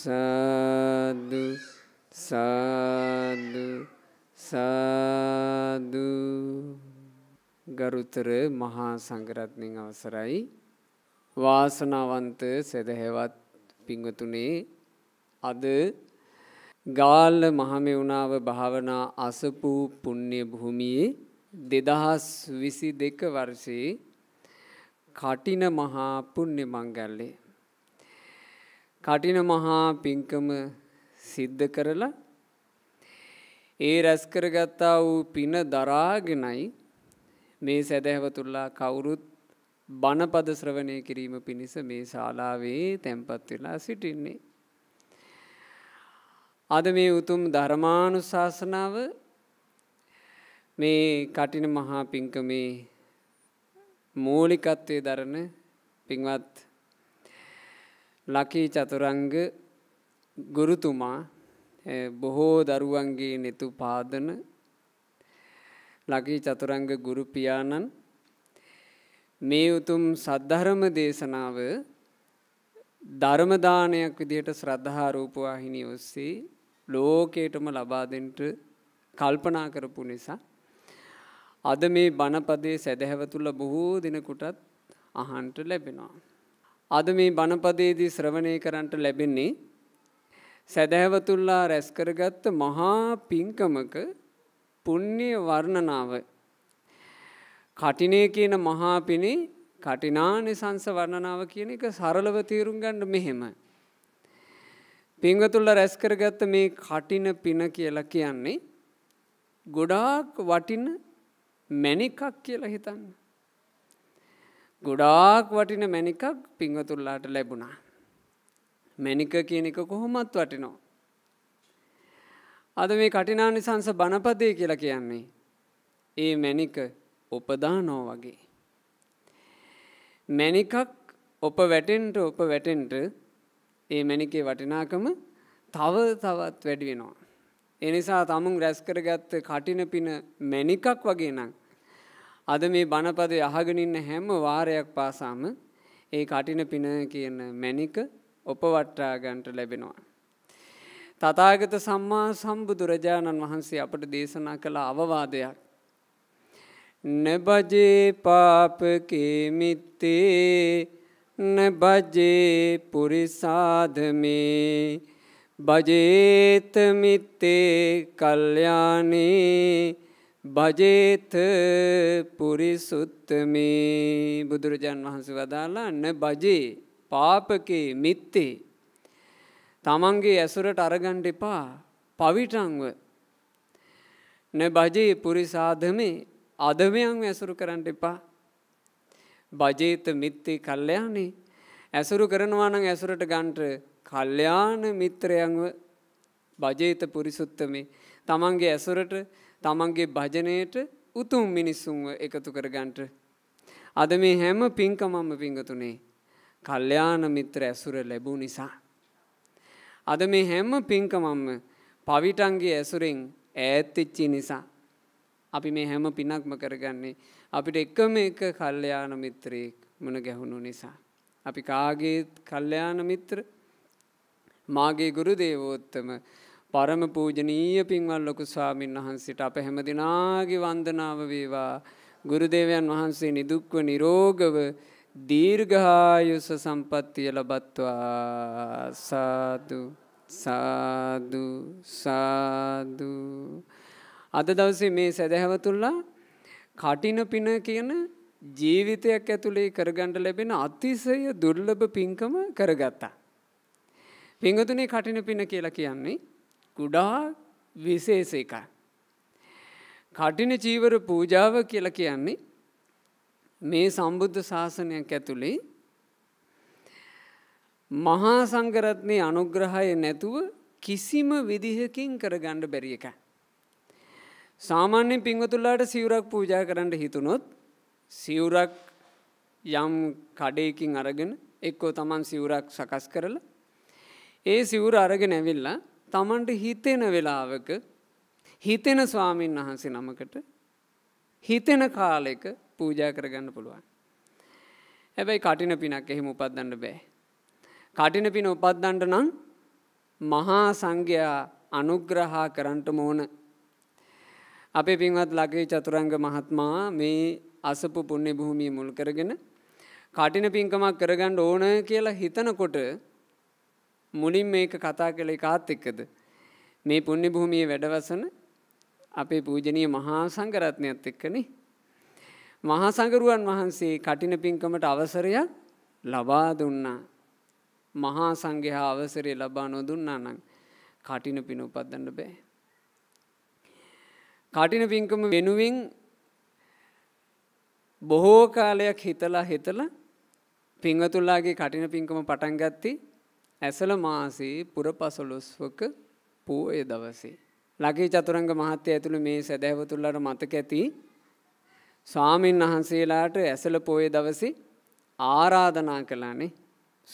සාදු සාදු සාදු ගරුතර මහා සංඝරත්නයන් අවසරයි වාසනාවන්ත සදහැවත් පිංවතුනේ අද ගාල්ල මහමෙවුනාව භාවනා අසපු පුණ්‍ය භූමියේ 2022 වර්ෂයේ කටින මහා පුණ්‍ය මංගල්‍යය කටින මහා පිංකම සිද්ධ කරලා ඒ රැස් කරගත්තා වූ පින දරාගෙනයි මේ සැදැහැවතුල්ලා කවුරුත් බණපද ශ්‍රවණය කිරීම පිණිස මේ ශාලාවේ තැන්පත් වෙලා සිටින්නේ. අද මේ උතුම් ධර්මානුශාසනාව මේ කටින මහා පිංකමේ මූලිකත්වයේ දරන පින්වත් ලකී චතුරංග ගුරුතුමා බොහෝ දරුවන්ගේ නෙතු පාදන ලකී චතුරංග ගුරු පියාණන් මේ උතුම් සද්ධර්ම දේශනාව ධර්ම දානයක් විදිහට ශ්‍රද්ධා රූප වාහිනිය ඔස්සේ ලෝකේටම ලබා දෙන්න කල්පනා කරපු නිසා අද මේ බණපදයේ සදහැව තුල බොහෝ දිනකටත් අහන්ට ලැබෙනවා අද මේ බණපදයේදී ශ්‍රවණය කරන්නට ලැබෙන්නේ සැදැහැවතුල්ලා රැස් කරගත්ත මහා පිංකමක පුණ්‍ය වර්ණනාව. කටිනේ කියන මහා පිනේ කටිනානිසංස වර්ණනාව කියන එක සරලව තේරුම් ගන්න මෙහෙම. පිංගතුල්ලා රැස් කරගත්ත මේ කටින පින කියලා කියන්නේ ගොඩාක් වටින මැණිකක් කියලා හිතන්න. ගොඩාක් වටින මැනිකක් පිංහතුල්ලාට ලැබුණා. මැනික කියනෙක කොහොමත් වටිනෝ. අද මේ කටිනානි සංස බණපදය කියලා කියන්නේ. ඒ මැනික උපදානෝ වගේ. මැනිකක් ඔප වැටෙන්ට ඔප වැටෙන්ට ඒ මැනිකේ වටිනාකම තව තවත් වැඩි වෙනවා. එනිසා තමුන් රැස්කරගත්ත කටින පින මැනිකක් වගේ නම් අද මේ බණපදය අහගෙන ඉන්න හැම වාරයක් පාසාම ඒ කටින පින කියන මැණික උපවට්ටා ගන්නට ලැබෙනවා. තථාගත සම්මා සම්බුදුරජාණන් වහන්සේ අපට දේශනා කළ අවවාදයක් නබජේ පාපකේ මිත්තේ නබජේ පුරිසාධමේ බජේත මිත්තේ කල්යාණේ භජේත පුරිසුත්තමේ බුදුරජාන් වහන්සේ වදාලා න බජේ පාපකේ මිත්තේ තමන්ගේ ඇසුරට අරගන්ඩ එපා පවිටංව න බජේ පුරිසාධමේ අදමයන් ඇසුරු කරන්න එපා බජේත මිත්තේ කල්්‍යයානේ ඇසුරු කරනවානං ඇසුරට ගන්ට කල්්‍යයාන මිත්‍රයන්ව බජේත පුරිසුත්තමේ තමන්ගේ ඇසුරට තමන්ගේ භජනයට උතුම් මිනිස්සුන්ව එකතු කරගන්ට. අද මේ හැම පින්කමම්ම පිංගතුනේ කල්්‍යාන මිත්‍ර ඇසුර ලැබූ නිසා. අද මේ හැම පින්කමම්ම පවිටන්ගේ ඇසුරෙන් ඈත්තිච්චි නිසා. අපි මේ හැම පිනක්ම කරගන්නේ අපිට එකම එක කල්්‍යාන මිත්‍රයෙක් මුණ ගැහුණු නිසා. අපි කාගේත් කල්්‍යාන මිත්‍ර මාගේ ගුරු දේවෝත්තම පරම පූජනීය පින්වල් ලොකු ස්වාමීන් වහන්සේට අප හැමදිනාගේ වන්දනාව වේවා. ගුරුදේවයන් වහන්සේ නිදුක්ව නිරෝගව දීර්ඝායුෂ සම්පත්තිය ලබත්වා සාදු සාදු සාදු අද දවසේ මේ සදහැවතුල්ලා කටින පින කියන ජීවිතයක් ඇතුළේ කරගන්න ලැබෙන අතිශය දුර්ලභ පින්කම කරගත්තා. පින්වතුනි කටින පින කියලා කියන්නේ ගොඩාක් විශේෂ එකක්. කටින චීවර පූජාව කියලා කියන්නේ මේ සම්බුද්ධ ශාසනයක් ඇතුළේ මහා සංගරත්නය අනුග්‍රහය නැතුව කිසිම විදිහකින් කරගණ්ඩ බැරි එක. සාමාන්‍යෙන් පිංවතුල්ලාට සිවරක් පූජා කරන්න හිතුනොත් සිවරක් යම් කඩයකින් අරගෙන එක්කෝ තමන් සිවරක් සකස් කරල ඒ සිවර අරගෙන ඇවිල්ලා තමන්ට හිතෙන වෙලාවක හිතෙන ස්වාමීන් වහන්සේ නමකට හිතෙන කාලෙක පූජා කරගන්න පුළුවන්. හැබැයි කටින පිනක් එහෙම උපත්දන්න බෑ. කටින පින උපත්දන්ට නම් මහා සංඝයා අනුග්‍රහා කරන්ට මෝන. අපේ පින්වත් ලගේ චතුරංග මහත්මා මේ අසපු පුන්නේ බොහොමිය මුල් කරගෙන කටින පින්කමක් කරගන්න ඕන කියලා හිතනකොට මුලින් මේක කතා කළ කාත් එක්කද. මේ පුුණි භූමිය වැඩවසන අපේ පූජනය මහා සංකරත්නයත් එක්කනේ. මහා සංගරුවන් වහන්සේ කටින පින්කමට අවසරයක් ලබා දුන්නා. මහා සංඝයා අවසරය ලබා නොදුන්නා නම් කටින පින උපත්දන්න බෑ. කටින පින්කම වෙනුවෙන් බොහෝ කාලයක් හිතලා හිතලා පිංවතුල්ලාගේ කටින පින්කම පටන්ගත්තේ ඇසළ මාසයේ පුරපසළොස්වක පෝය දවසේ. ලකී චතුරංග මහත්තය ඇතුළු මේ සැදැවතුල්ලට මතක ඇති ස්වාමීන් වහන්සේලාට ඇසළ පෝය දවසේ ආරාධනා කළානේ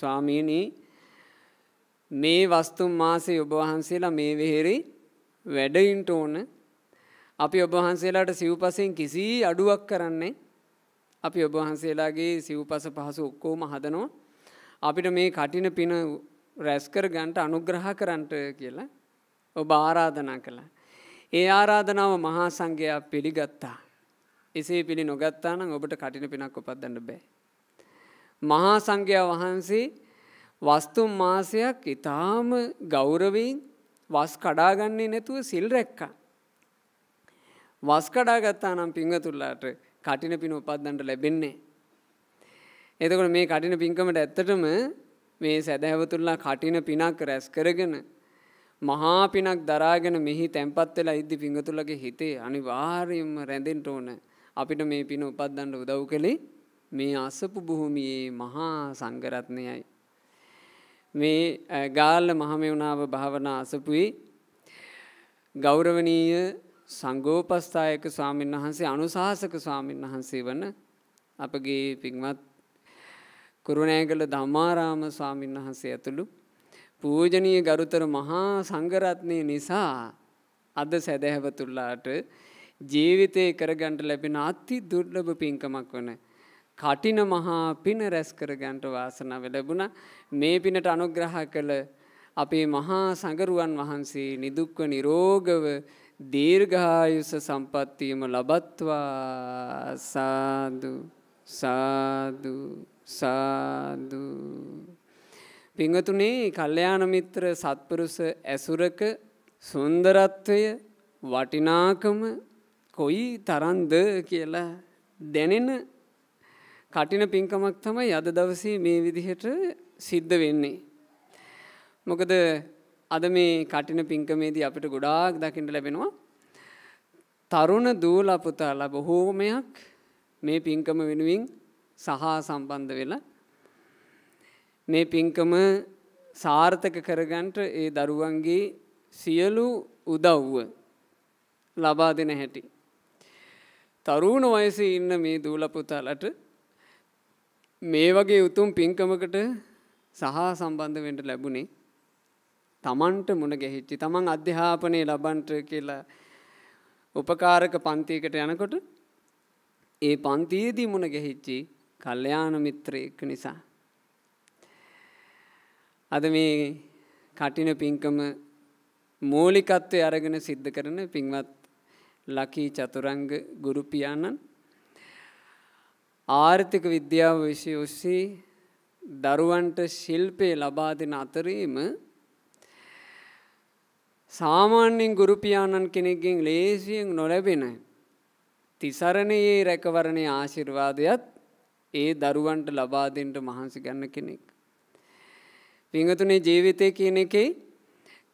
ස්වාමීනී මේ වස්තුම් මාසේ ඔබ වහන්සේලා මේ වෙහෙරේ වැඩයින්ට ඕන අපි ඔබ වහන්සේලාට සිව්පසෙන් කිසි අඩුවක් කරන්නේ අපි ඔබ වහන්සේලාගේ සිව්පස පහසු ඔක්කොම හදනවා අපිට මේ කටින පින රැස්කර ගන්ට අනුග්‍රහ කරන්ට කියලා ඔබ ආරාධනා කළා. ඒ ආරාධනාව මහා සංඝයා පිළිගත්තා. එසේ පිළි නොගත්තා නම් ඔබට කටින පිනක් උපත්දන්න බෑ. මහා සංඝයා වහන්සේ වස්තුම් මාසයක් ඉතාම ගෞරවයෙන් වස් කඩාගන්නේ නැතුව සිල් රැක්කා. වස් කඩාගත්තා නම් පිංහතුල්ලාට කටින පින උපත්දන්ට ලැබෙන්නේ. එතකොට මේ කටින පින්කමට ඇත්තටම මේ සැදැහැවතුල්ලා කටින පිනක් රැස් කරගෙන මහා පිනක් දරාගෙන මෙහි තැන්පත් වෙලා ඉද්දි පිඟතුලගේ හිතේ අනිවාර්යයෙන්ම රැඳෙන්න ඕන අපිට මේ පින උපද්දන්න උදව් කළේ මේ අසපු භූමියේ මහා සංඝරත්නයයි මේ ගාල්ල මහමෙවුනාව භාවනා අසපුයි ගෞරවනීය සංඝෝපස්ථායක ස්වාමීන් වහන්සේ අනුශාසක ස්වාමීන් වහන්සේ වන අපගේ පින්වත් කුරුණෑගල ධම්මාරාම ස්වාමීන් වහන්සේ ඇතුළු පූජනීය ගරුතර මහා සංඝරත්නය නිසා අද සැදැහැවතුල්ලාට ජීවිතේ කරගන්ට ලැබෙන අති දුර්ලභ පින්කමක් වන කටින මහා පින රැස් කරගන්ට වාසනාව ලැබුණ මේ පිනට අනුග්‍රහ කළ අපේ මහා සඟරුවන් වහන්සේ නිදුක්ව නිරෝගව දීර්ඝායුෂ සම්පත්තියම ලබත්වා සාදු සාදු සාදු පිංහතුනේ කල්්‍යයාන මිත්‍ර සත්පුරුස ඇසුරක සුන්දරත්වය වටිනාකම කොයි තරන්ද කියලා දැනෙන කටින පින්කමක් තමයි අද දවසේ මේ විදිහට සිද්ධ වෙන්නේ. මොකද අද මේ කටින පින්කමේදී අපිට ගොඩාක් දකිට ලැබෙනවා. තරුණ දූල අපතාලා බොහෝමයක් මේ පින්කම වෙනුවෙන් සහා සම්බන්ධ වෙලා මේ පින්කම සාර්ථක කරගන්ට ඒ දරුවන්ගේ සියලු උදව්ව ලබා දෙන හැටි. තරුණ වයසේ ඉන්න මේ දූලපුතාලට මේ වගේ උතුම් පින්කමකට සහා සම්බන්ධ වෙන්න ලැබුණේ තමන්ට මුණ ගැහිච්චි තමන් අධ්‍යාපනය ලබන්ට කියලා උපකාරක පන්තියකට යනකොට ඒ පන්තියේදී මුණ ගැහිච්චි කල්යාණ මිත්‍රයෙක් නිසා. අද මේ කටින පින්කම මූලිකත්වය අරගෙන සිද්ධ කරන පින්වත් ලකී චතුරංග ගුරු පියාණන් ආර්ථික විද්‍යාව විෂය ඔස්සේ දරුවන්ට ශිල්පය ලබා දෙන අතරීම සාමාන්‍යයෙන් ගුරුපියාණන් කෙනෙක්ගෙන් ලේසියෙන් නොලැබෙන තිසරණයේ රැකවරණයේ ආශිර්වාදයත් ඒ දරුවන්ට ලබා දෙන්න මහන්සි ගන්න කෙනෙක්. පිංගතුනේ ජීවිතය කියන එකේ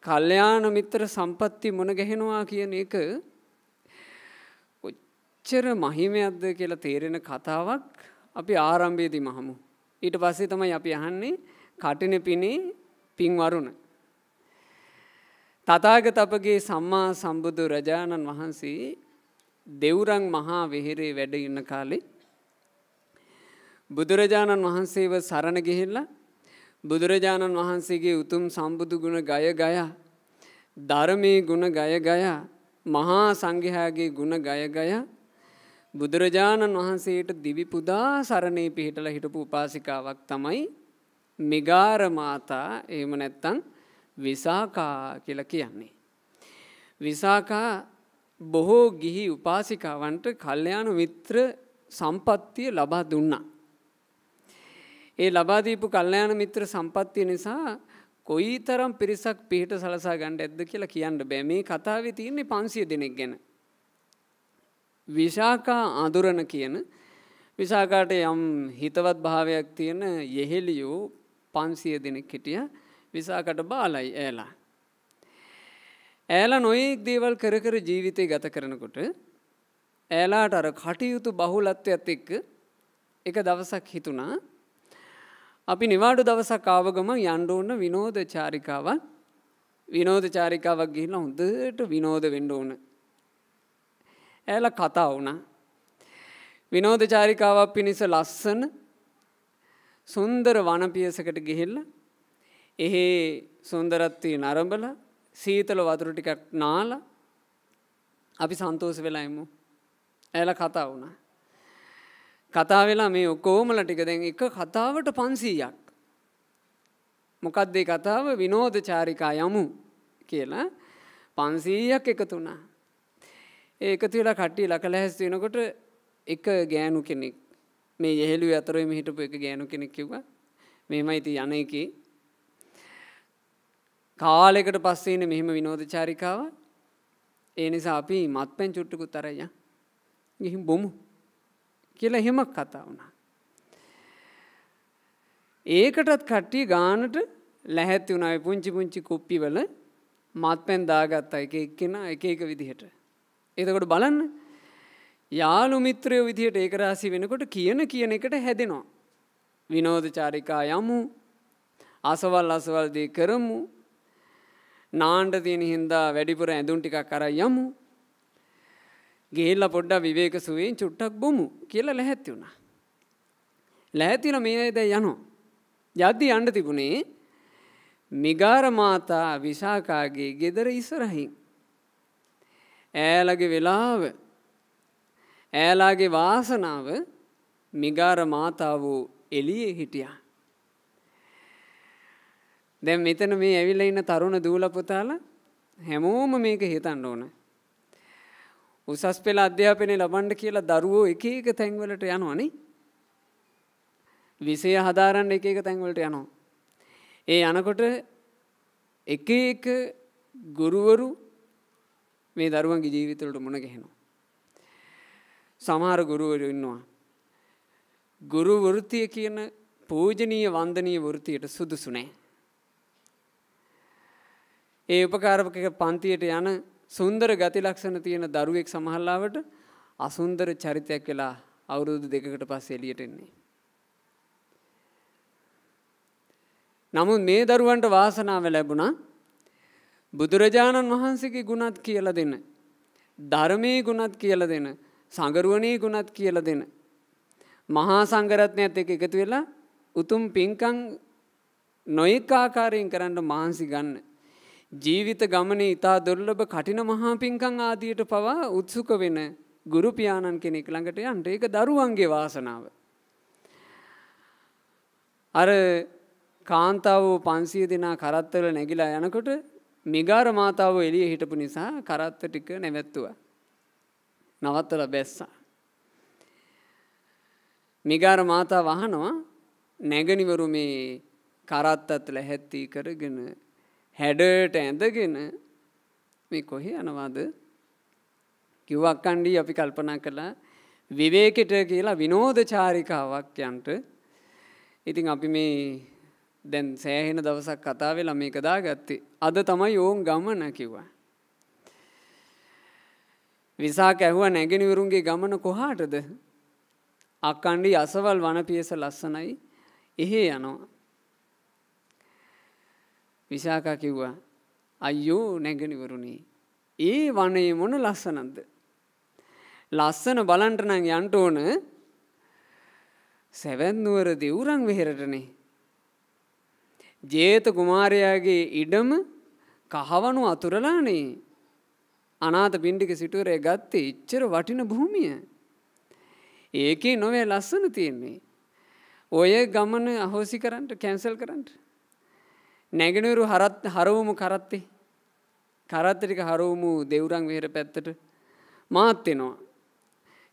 කල්යාණ මිත්‍ර සම්පatti මොන ගැහෙනවා කියන එක කොච්චර මහිමයක්ද කියලා තේරෙන කතාවක් අපි ආරම්භයේදී මහමු. ඊට පස්සේ තමයි අපි අහන්නේ කටින පිනේ පින් වරුණ. තථාගත අපගේ සම්මා සම්බුදු රජාණන් වහන්සේ දෙවුරන් මහා වෙහෙරේ වැඩ ඉන්න කාලේ බුදුරජාණන් වහන්සේව සරණ ගිහිල්ලා බුදුරජාණන් වහන්සේගේ උතුම් සම්බුදු ගුණ ගය ගයා ධර්මයේ ගුණ ගය ගයා මහා සංඝයාගේ ගුණ ගය ගයා බුදුරජාණන් වහන්සේට දිවි පුදා සරණේ පිහිටලා හිටපු උපාසිකාවක් තමයි මෙගාර මාතා එහෙම නැත්තම් විසාකා කියලා කියන්නේ. විසාකා බොහෝ ගිහි උපාසිකාවන්ට කල්යාණ මිත්‍ර සම්පත්තිය ලබා දුන්නා. ඒ ලබාදීපු කල්්‍යයාන මිත්‍ර සම්පත්තිය නිසා කොයි තරම් පිරිසක් පිහිට සලසා ගණ්ඩ ඇද්ද කියලා කියන්න බෑ මේ කතාව තියන්නේ පන්සිය දෙනෙක් ගැන. විශාකා ආදුරණ කියන විසාකාට යම් හිතවත් භාවයක් තියෙන යෙහෙලියෝ පන්සිය දෙනෙක් හිටිය විසාකට බාලයි ඇලා. ඇලා නොයෙක් දේවල් කරකර ජීවිතය ගත කරනකොට ඇලාට අර කටයුතු බහුලත්වයක්ත් එක්ක එක දවසක් හිතුනා අපි නිවාඩු දවසක් ආවගම යන්ඩෝන්න විනෝධ චාරිකාවක් විනෝධ චාරිකාවක් ගිහිලා හොඳට විනෝධ වෙන්න ඕන. ඇල කතා වුණ. විනෝධ චාරිකාවක් පිණිස ලස්සන සුන්දර වනපියසකට ගිහිල්ල එහේ සුන්දරත්වී නරඹල සීතල වතුර ටිකක් නාල අපි සන්තෝස වෙලායිමු. ඇල කතා වුණා. කතා වෙලා මේ ඔක්කෝමල ටික දැන් එක කතාවට පන්සීයක්. මොකක්දේ කතාව විනෝධ චාරිකා යමු කියලා පන්සීයක් එකතුනා. ඒකතු වෙලා කට්ටි ලකළ හැස්වෙනකොට එක ගෑනු කෙනෙක් මේ යෙහෙළු අතරේ හිටපු එක ගෑනු කෙනෙක් කිව්ව මෙම ඉති යන එක කාලෙකට පස්සේන මෙහෙම විනෝධ චාරිකාව ඒ නිසා අපි මත් පැන් චුට්ටකුත් අරය ගිහි බොමු කියලා එහෙම කතා වුණා. ඒකටත් කට්ටිය ගානට ලැහැත්ති වුණා පුංචි පුංචි කුප්පිවල මත්පැන් දාගත්තා එක එක්කෙන එක එක විදිහට. එතකොට බලන්න යාළු මිත්‍රයෝ විදිහට ඒකරාශී වෙනකොට කියන කියන එකට හැදෙනවා. විනෝද චාරිකා යමු අසවල් අසවල් දේ කරමු නාණ්ඩ තියෙන හින්දා වැඩිපුර ඇඳුම් ටිකක් අරන් යමු ගිහිල්ලා පොඩ්ඩක් විවේක සුවයෙන් චුට්ටක් බොමු කියලා ලැහැත්ති වුණා. ලැහැතිල මේ අය දැන් යනවා. යද්දි යන්න තිබුණේ මිගාර මාතා විසාකාගේ ගෙදර ඉස්සරහින්. ඈලගේ වෙලාව ඈලාගේ වාසනාව මිගාර මාතාව එළියේ හිටියා. දැන් මෙතන මේ ඇවිල්ලා ඉන්න තරුණ දූලපුතාලා හැමෝම මේක හිතන්න ඕනේ. උසස් පෙළ අධ්‍යාපනය ලබන්ඩ කියලා දරුවෝ එක එක තැන්වලට යනවානේ. විසය හදාරන්න එක එක තැන්වලට යනවා. ඒ යනකොට එක එක ගුරුවරු මේ දරුවන්ගේ ජීවිතවලට මුණ ගැහෙනවා. සමහර ගුරුවරු ඉන්නවා. ගුරු වෘතිය කියන පූජනීය වන්දනීය වෘතියට සුදුසු නෑ. ඒ උපකාරක පන්තියට යන සුන්දර ගති ලක්ෂණ තියෙන දරුවෙක් සමහල්ලාවට අසුන්දර චරිතයක් වෙලා අවුරුදු දෙකකට පස් එලියට එන්නේ. නමුත් මේ දරුවන්ට වාසනාව ලැබුණා බුදුරජාණන් වහන්සේගේ ගුණත් කියල දෙන්න. ධර්මයේ ගුණත් කියල දෙන සඟරුවනී ගුණත් කියල දෙන. මහා සංගරත්නයත් එක එකතු වෙලා උතුම් පින්කං නොයෙක් ආකාරයෙන් කරන්න මහන්සි ගන්න. ජීවිත ගමනේ ඉතා දුර්ලභ කටින මහා පිංකම් ආදියට පවා උත්සුක වෙන ගුරු පියාණන් කෙනෙක් ළඟට යන්න ඒක දරුවන්ගේ වාසනාව. අර කාන්තාව 500 දෙනා කරත්තවල නැගිලා යනකොට මිගාර මාතාව එළිය හිටපු නිසා කරත්ත ටික නැවැත්තුවා. නවත්තලා බැස්සා. මිගාර මාතා වහනවා නැගනිවරු මේ කරත්තත් ලැහැත්ති කරගෙන හැඩට ඇඳගෙන මේ කොහේ යනවාද කිව්වක් අණ්ඩී අපි කල්පනා කළා විවේකෙට කියලා විනෝධ චාරිකාවක් යන්ට ඉතින් අපි මේ දැන් සෑහෙන දවසක් කතා වෙලා මේක දාගත්තේ අද තමයි ඕන් ගමන කිව්වා විසාක ඇහුව නැගෙනවරුන්ගේ ගමන කොහාටද අක්කණ්ඩි අසවල් වනපියස ලස්සනයි එහෙ යනවා විසාකා කිව්වා අයියෝ නැගනිවරුණේ. ඒ වනේ මොන ලස්සනක්ද. ලස්සන බලන්ටනං යන්ට ඕන සැවැත්නුවර දෙවුරං වෙහෙරටනේ. ජේත කුමාරයාගේ ඉඩම කහවනු අතුරලානේ අනාත පින්ඩික සිටුවරය ගත්තේ ඉච්චර වටින භූමිය. ඒකේ නොවේ ලස්සන තියෙන්නේ. ඔය ගමන අහෝසි කරන්ට කැන්සල් කරන්ට නැගෙනුරු හරත් හරවමු කරත්තේ කරත්තටික හරවමු දෙවුරන් වෙහර පැත්තට මාත් එෙනවා.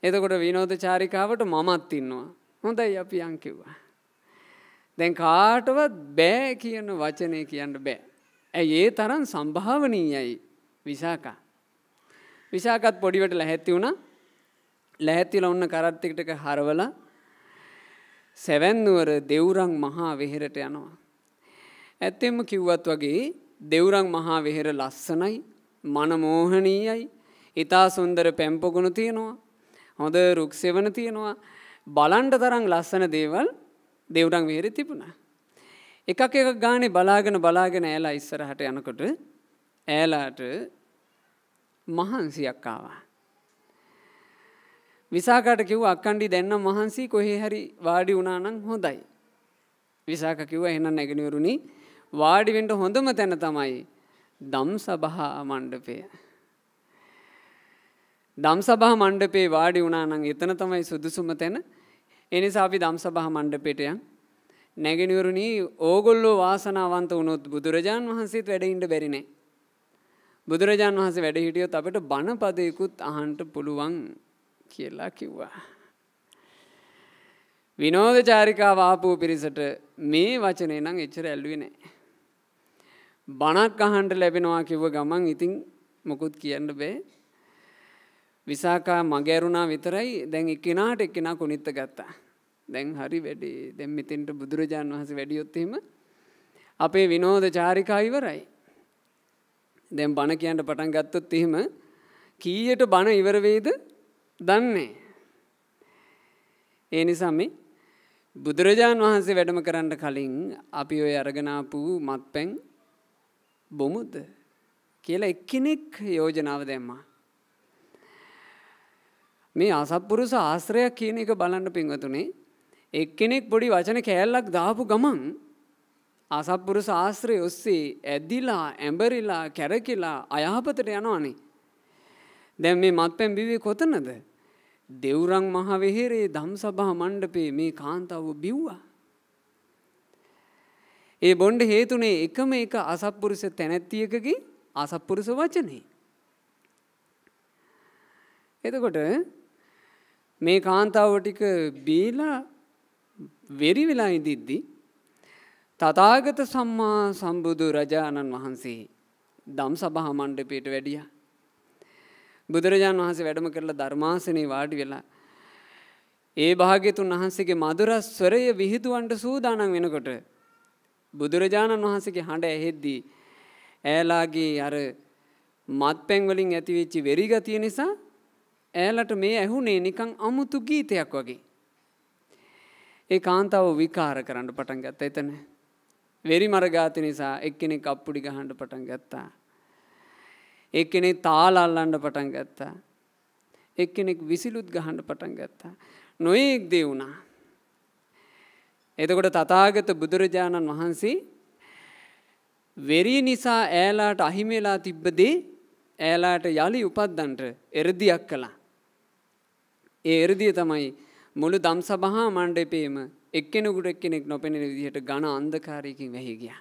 එතකොට විනෝධ චාරිකාවට මමත් ඉන්නවා. හොඳයි අපි අංකිව්වා. දැන් කාටවත් බෑ කියන වචනය කියන්න බෑ. ඇයි ඒ තරන් සම්භාවනීයයි විසාකා. විසාකත් පොඩිවට ලැහැත්ති වුණ ලැහැත්තිල ඔන්න කරත්තිකටක හරවල සැවැන්නුවර දෙවුරං මහා වෙහෙරට යනවා. ඇත්තෙම කිව්වත් වගේ දෙවුරං මහා වෙහෙර ලස්සනයි මනමෝහනීයයි ඉතා සුන්දර පැම්පොගුණු තියෙනවා හොඳ රුක් සෙවන තියෙනවා බලන්ට තරං ලස්සන දේවල් දෙවුරං වෙහෙර තිබුණ. එකක් එක ගානේ බලාගෙන බලාගෙන ඇලා ඉස්සරහට යනකොට ඇලාට මහන්සියක් ආවා. විසාකට කිව් අක්කණ්ඩි දැන්නම් මහන්සි කොහේ හරි වාඩි වනානං හොඳයි. විසාක කිව්ව එහන්න නැගෙනවරුණි වාඩිවෙන්ට හොඳම තැන තමයි දම් සභහා මණ්ඩපය. දම් සබහ මණ්ඩපේ වාඩි වුණනං එතන තමයි සුදුසුම තැන එනිසා අපි දම් සබහ මණ්ඩපේටයන් නැගෙනවරුණි ඕගොල්ලෝ වාසනාවන්ත වුණොත් බුදුරජාන් වහන්සේත් වැඩඉන්ට බැරිනේ. බුදුරජාන් වහන්සේ වැඩ හිටියොත් අපට බණපදයකුත් අහන්ට පුළුවන් කියලා කිව්වා. විනෝධ චාරිකා වාපූ පිරිසට මේ වචනය නම් එච්චර ඇල්ලුවනේ. බණක් අහන්ට ලැබෙනවා කිව්ව ගමන් ඉතිං මොකුත් කියන්න බේ. විසාකා මගැරුණා විතරයි දැන් එකනාට එක්කෙනා කුණිත්ත ගත්තා. දැන් හරි වැඩි දැම් මෙතින්ට බුදුරජාණන් වහස වැඩියොත්තීම අපේ විනෝධ චාරිකායිවරයි. දැම් බණ කියන්ට පටන් ගත්තොත් එහෙම කීයට බණ ඉවරවේද දන්නේ. ඒ නිසාම බුදුරජාණන් වහන්සේ වැඩම කරන්න කලින් අපි ඔය අරගනාපු මත් පැන් බොමුද කියලා එක්කෙනෙක් යෝජනාව දැම්මා. මේ අසප්පුරුස ආශ්‍රයක් කියන එක බලන්න පින්වතුනේ එක්කෙනෙක් පොඩි වචන කෑල්ලක් දාපු ගමන් අසප්පුරුස ආශ්‍රය ඔස්සේ ඇදිලා ඇඹරිලා කැරකිලා අයහපතට යනවානේ. දැන් මේ මත්පැන් බිවේ කොතනද? දෙවුරන් මහ වෙහෙරේ ධම්සභා මණ්ඩපේ මේ කාන්තාව බිව්වා. ඒ බොන්්ඩ හේතුනේ එකම එක අසප්පුරුෂ තැනැත්තියකගේ අසප්පුරුස වචනේ. එතකොට මේ කාන්තාව ටික බීලා වෙරි වෙලා ඉදිද්දි තථාගත සම්මා සම්බුදු රජාණන් වහන්සේ දම් සභා මණ්ඩපයට වැඩියා. බුදුරජාණන් වහන්සේ වැඩම කරලා ධර්මාසනේ වාඩි වෙලා ඒ භාග්‍යතුන් වහන්සේගේ මధుර ස්වරය විහිදුවන්ට සූදානම් වෙනකොට බුදුරජාණන් වහන්සේගේ හඬ ඇහෙද්දී ඈලාගේ අර මත්පැන් වලින් ඇතිවෙච්ච වෙරිගතිය නිසා ඈලට මේ ඇහුනේ නිකන් අමුතු ගීතයක් වගේ. ඒ කාන්තාව විකාර කරන්න පටන් ගත්තා එතන. වෙරි මරගාති නිසා එක්කෙනෙක් අප්පුඩි ගහන්න පටන් ගත්තා. එක්කෙනෙක් තාල අල්ලන්න පටන් ගත්තා. එක්කෙනෙක් විසිලුත් ගහන්න පටන් ගත්තා. නොයෙක් දේ වුණා. එතකොට තතාගත බුදුරජාණන් වහන්සේ වෙරී නිසා ඈලාට අහිමේලා තිබ්බදේ ඈලාට යළි උපත්දන්ට එරදියක් කළා. ඒ එරදිය තමයි මුළු දම් සබහා මණ්ඩපේම එක්කෙනෙකුට එක්කෙනෙක් නොපෙනෙන විදිහට ඝන අන්ධකාරයකින් වැහි ගියා.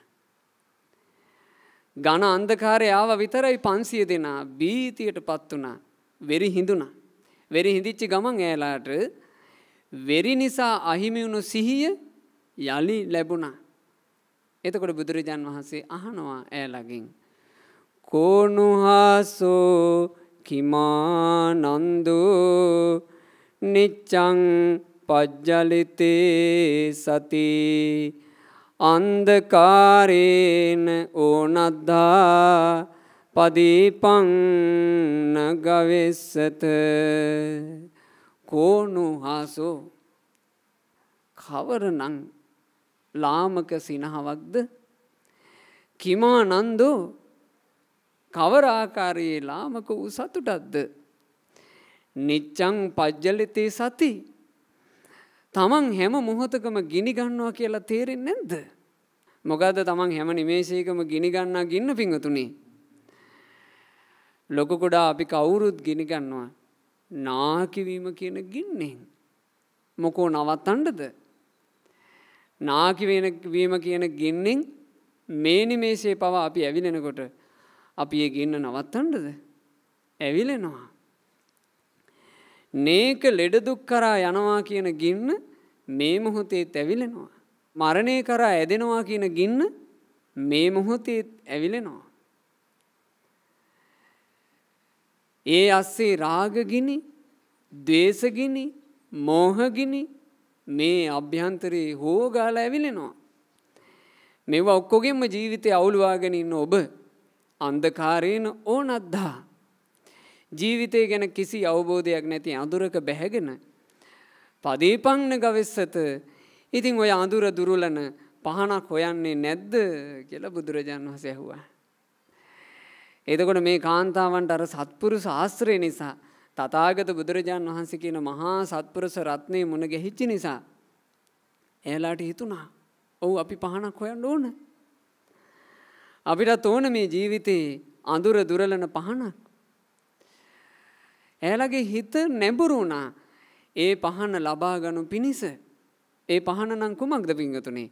ඝන අන්ධකාරය ආව විතරයි 500 දෙනා බීතියටපත් වුණා. වෙරි හිඳුණා. වෙරි හිඳිච්ච ගමන් ඈලාට වෙරි නිසා අහිමි වුණු සිහිය යළි ලැබුණා. එතකොට බුදුරජාන් වහන්සේ අහනවා ඇලගින්. කෝනුහාසෝ කිමානන්දු නිච්චං පජ්ජලිතේ සති අන්දකාරේන ඕනද්දා පදීපං ගවෙස්සත කෝනුහාසෝ කවරනං ලාමක සිනහවක්ද කිමා නන්දු කවරාකාරයේ ලාමක වූ සතුටක්ද නිච්චං පජ්ජලිතේ සති තමන් හැම මොහොතකම ගිනි ගන්නවා කියලා තේරෙන්නේ නැද්ද මොකද තමන් හැම නිමේෂයකම ගිනි ගන්නා ගින්න පිංගතුනේ ලොකු කුඩා අපි කවුරුත් ගිනි ගන්නවා නාකිවීම කියන ගින්නෙන් මොකෝ නවත්තන්නද නාකිවීම කියන ගින්නෙන් මේ නිමේසේ පවා අපි ඇවිලෙනකොට අපි ඒ ගින්න නවත්තන්ටද ඇවිලෙනවා. නේක ලෙඩදුක් කරා යනවා කියන ගින්න මේ මොහොතේ ඇවිලෙනවා. මරණය කරා ඇදෙනවා කියන ගින්න මේ මොහොතේ ඇවිලෙනවා. ඒ අස්සේ රාගගිනි දේශගිනි මෝහගිනි මේ අභ්‍යන්තරයේ හෝ ගාලා ඇවිලෙනවා. මෙවා ඔක්කොගෙන්ම ජීවිතය අවුලවාගෙන ඉන්න ඔබ අන්ධකාරයෙන් ඕනද්දා. ජීවිතය ගැන කිසි අවබෝධයක් නැති අඳුරක බැහැගෙන. පදීපංන ගවෙස්සත ඉතින් ඔය අඳුර දුරුලන පහනක් හොයන්නේ නැද්ද කියල බුදුරජාන් වහස ඇහුවා. එතකොට මේ කාන්තාවන්ට අර සත්පුරු ශාස්ත්‍රය නිසා තථාගත බුදුරජාන් වහන්සේ කියන මහා සත්පුරුෂ රත්නේ මුණ ගැහිච්ච නිසා එයාලාට හිතුණා ඔව් අපි පහනක් හොයන්න ඕන අපිටත් ඕන මේ ජීවිතේ අඳුර දුරලන පහනක් එයාලගේ හිත නැඹුරු වුණා ඒ පහන ලබා ගනු පිණිස ඒ පහන නම් කුමක්ද පිංගතුනේ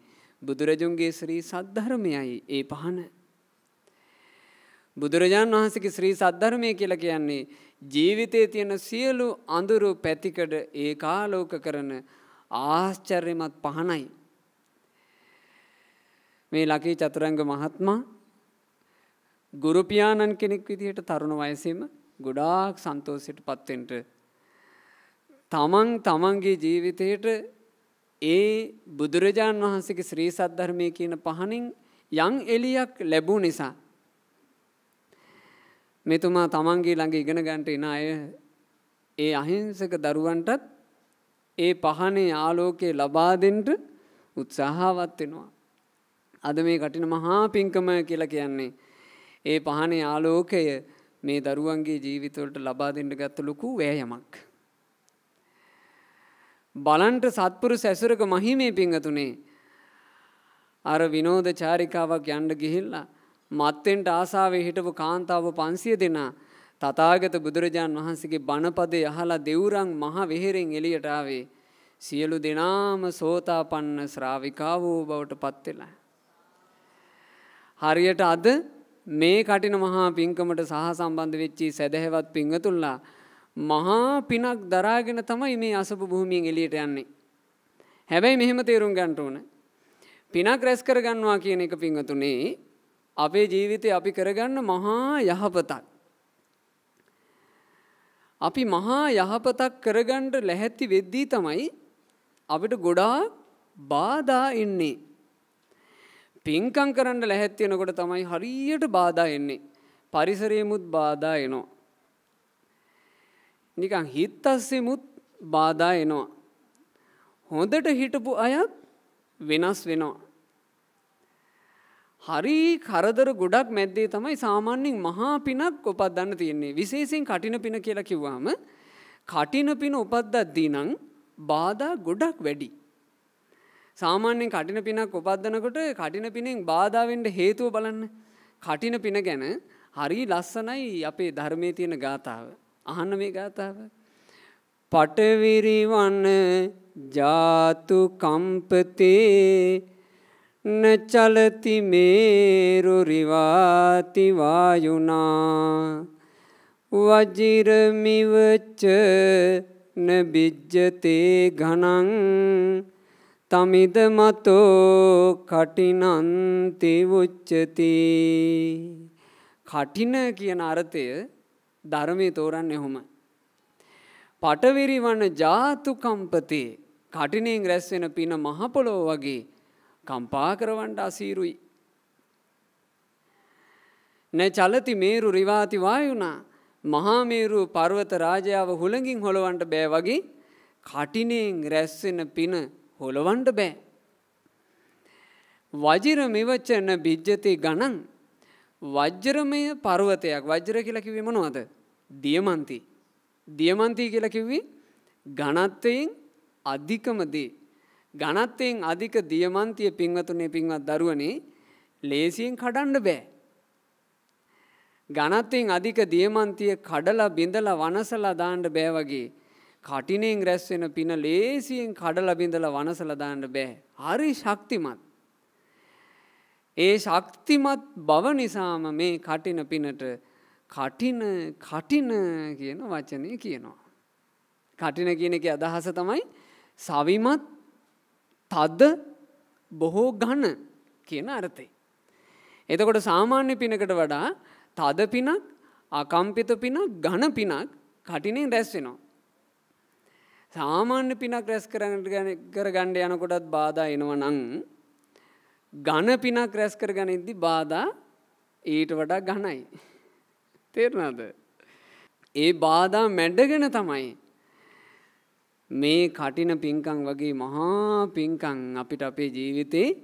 බුදුරජුන්ගේ ශ්‍රී සද්ධර්මයයි ඒ පහන බුදුරජාන් වහන්සේගේ ශ්‍රී සද්ධර්මය කියලා කියන්නේ ජීවිතයේ තියෙන සියලු අඳුරු පැතිකඩ ඒකාලෝක කරන ආශ්චර්යමත් පහනයි. මේ ලකී චතුරංග මහත්මා ගුරුපියාණන් කෙනෙක් විදිහට තරුණ වයසේම ගොඩාක් සන්තෝෂයට පත්වෙන්ට තමන් තමන්ගේ ජීවිතයට ඒ බුදුරජාණන් වහන්සේගේ ශ්‍රී සද්ධර්මය කියන පහනින් යම් එලියක් ලැබූ නිසා මෙතුමා තමන්ගේ ළඟ ඉගෙන ගන්ට එන අය ඒ අහිංසක දරුවන්ටත් ඒ පහනේ ආලෝකයේ ලබාදෙන්ට උත්සාහවත් වෙනවා. අද මේ කටින මහා පින්කම කියලා කියන්නේ. ඒ පහනේ ආලෝකය මේ දරුවන්ගේ ජීවිතවලට ලබා දෙන්න ගත්ත ලොකු වෑයමක්. බලන්ට සත්පුරු සැසුරක මහිමේ පිංගතුනේ අර විනෝද චාරිකාවක් යන්න ගිහිල්ලා මත්තෙන්ට ආසාාවේ හිටපු කාන්තාව පන්සිය දෙනා තතාගත බුදුරජාන් වහන්සේගේ බණපදය අහලා දෙවුරන් මහ වෙහෙරෙන් එළියට ආවේ. සියලු දෙනාම සෝතාපන්න ශ්‍රාවිකාව වූ බවට පත්වෙලා. හරියට අද මේ කටින මහා පින්කමට සහ සම්බන්ධ වෙච්චි සැදැහැවත් පිංහතුල්ලා මහා පිනක් දරාගෙන තමයි මේ අසපු භූමියෙන් එලියට යන්නේ. හැබැයි මෙහෙම තේරුම් ගන්ට ඕන. පිනක් රැස් කරගන්නවා කියන එක පිංහතුනේ අපේ ජීවිතය අපි කරගන්න මහා යහපතක්. අපි මහා යහපතක් කරගණ්ඩ ලැහැත්ති වෙද්දී තමයි අපිට ගොඩා බාධා එන්නේ. පින්කං කරන්න ලැහැත්තියෙනකොට තමයි හරියට බාධා එන්නේ. පරිසරයමුත් බාධා එනවා. නිකං හිත් අස්සෙමුත් බාධා එනවා. හොඳට හිටපු අයත් වෙනස් වෙනවා. හරි කරදර ගොඩක් මැද්දේ තමයි සාමාන්‍යයෙන් මහා පිනක් උපදන්න තියෙන්නේ. විශේෂයෙන් කටින පින කියලා කිව්වම කටින පින උපද්දද්දී නම් බාධා ගොඩක් වැඩි. සාමාන්‍යයෙන් කටින පිනක් උපද්දනකොට කටින පිනෙන් බාධා වෙන්න හේතුව බලන්න. කටින පින ගැන හරි ලස්සනයි අපේ ධර්මයේ තියෙන ගාතාව. අහන්න මේ ගාතාව. පටවිරිවන්න ජාතු කම්පතේ නචලති මේරුරිවාති වායුනා වජිරමිවච්ච නබිජ්ජතේ ගණන් තමිද මතෝ කටිනන්ති උච්චති කටින කියන අර්ථය ධර්මයේ තෝරන්න එහොම පටවිරි වන ජාතුකම්පතේ කටිනෙන් රැස් වෙන පින මහපොළොව වගේ කම්පා කරවන්ට අසීරුයි. නැ චලති මේරු රිවාති වායුනා මහාමේරු පර්වත රාජාව හුළඟින් හොළවන්ට බෑ වගේ කටිනෙන් රැස්සෙන පින හොළවන්ට බෑ. වජිර මෙවච්චන භිජ්ජති ගණන් වජ්ජරමය පර්වතයක් වජ්ජර කියලකිවීමනවාද දියමන්ති. දියමන්තිී කියලකිව්වී ගණත්වයෙන් අධිකමදේ ගණත්වයෙන් අධික දියමන්තිය පින්වතුනේ පින්වත් දරුවනේ ලේසියෙන් කඩන්න බෑ. ගණත්වයෙන් අධික දියමන්තිය කඩලා බිඳලා වනසලා දාන්න බෑ වගේ කටිනෙන් රැස් වෙන පින ලේසියෙන් කඩලා බිඳලා වනසලා දාන්න බෑ. හරි ශක්තිමත්. ඒ ශක්තිමත් බව නිසාම මේ කටින පිනට කටින කටින කියන වචනේ කියනවා. කටින කියන එක අදහස තමයි සවිමත් තද බොහෝ ඝන කියන අර්ථය. එතකොට සාමාන්‍ය පිනකට වඩා තද පිනක් අකම්පිත පිනක් ඝන පිනක් කටිනෙන් රැස් වෙනවා. සාමාන්‍ය පිනක් රැස් කරගන්න යනකොටත් බාධා එනවා නම් ඝන පිනක් රැස් කරගනිද්දි බාධා ඊට වඩා ඝනයි. තේරුණාද? ඒ බාධා මැඩගෙන තමයි මේ කටින පින්කම් වගේ මහා පින්කම් අපිට අපේ ජීවිතේ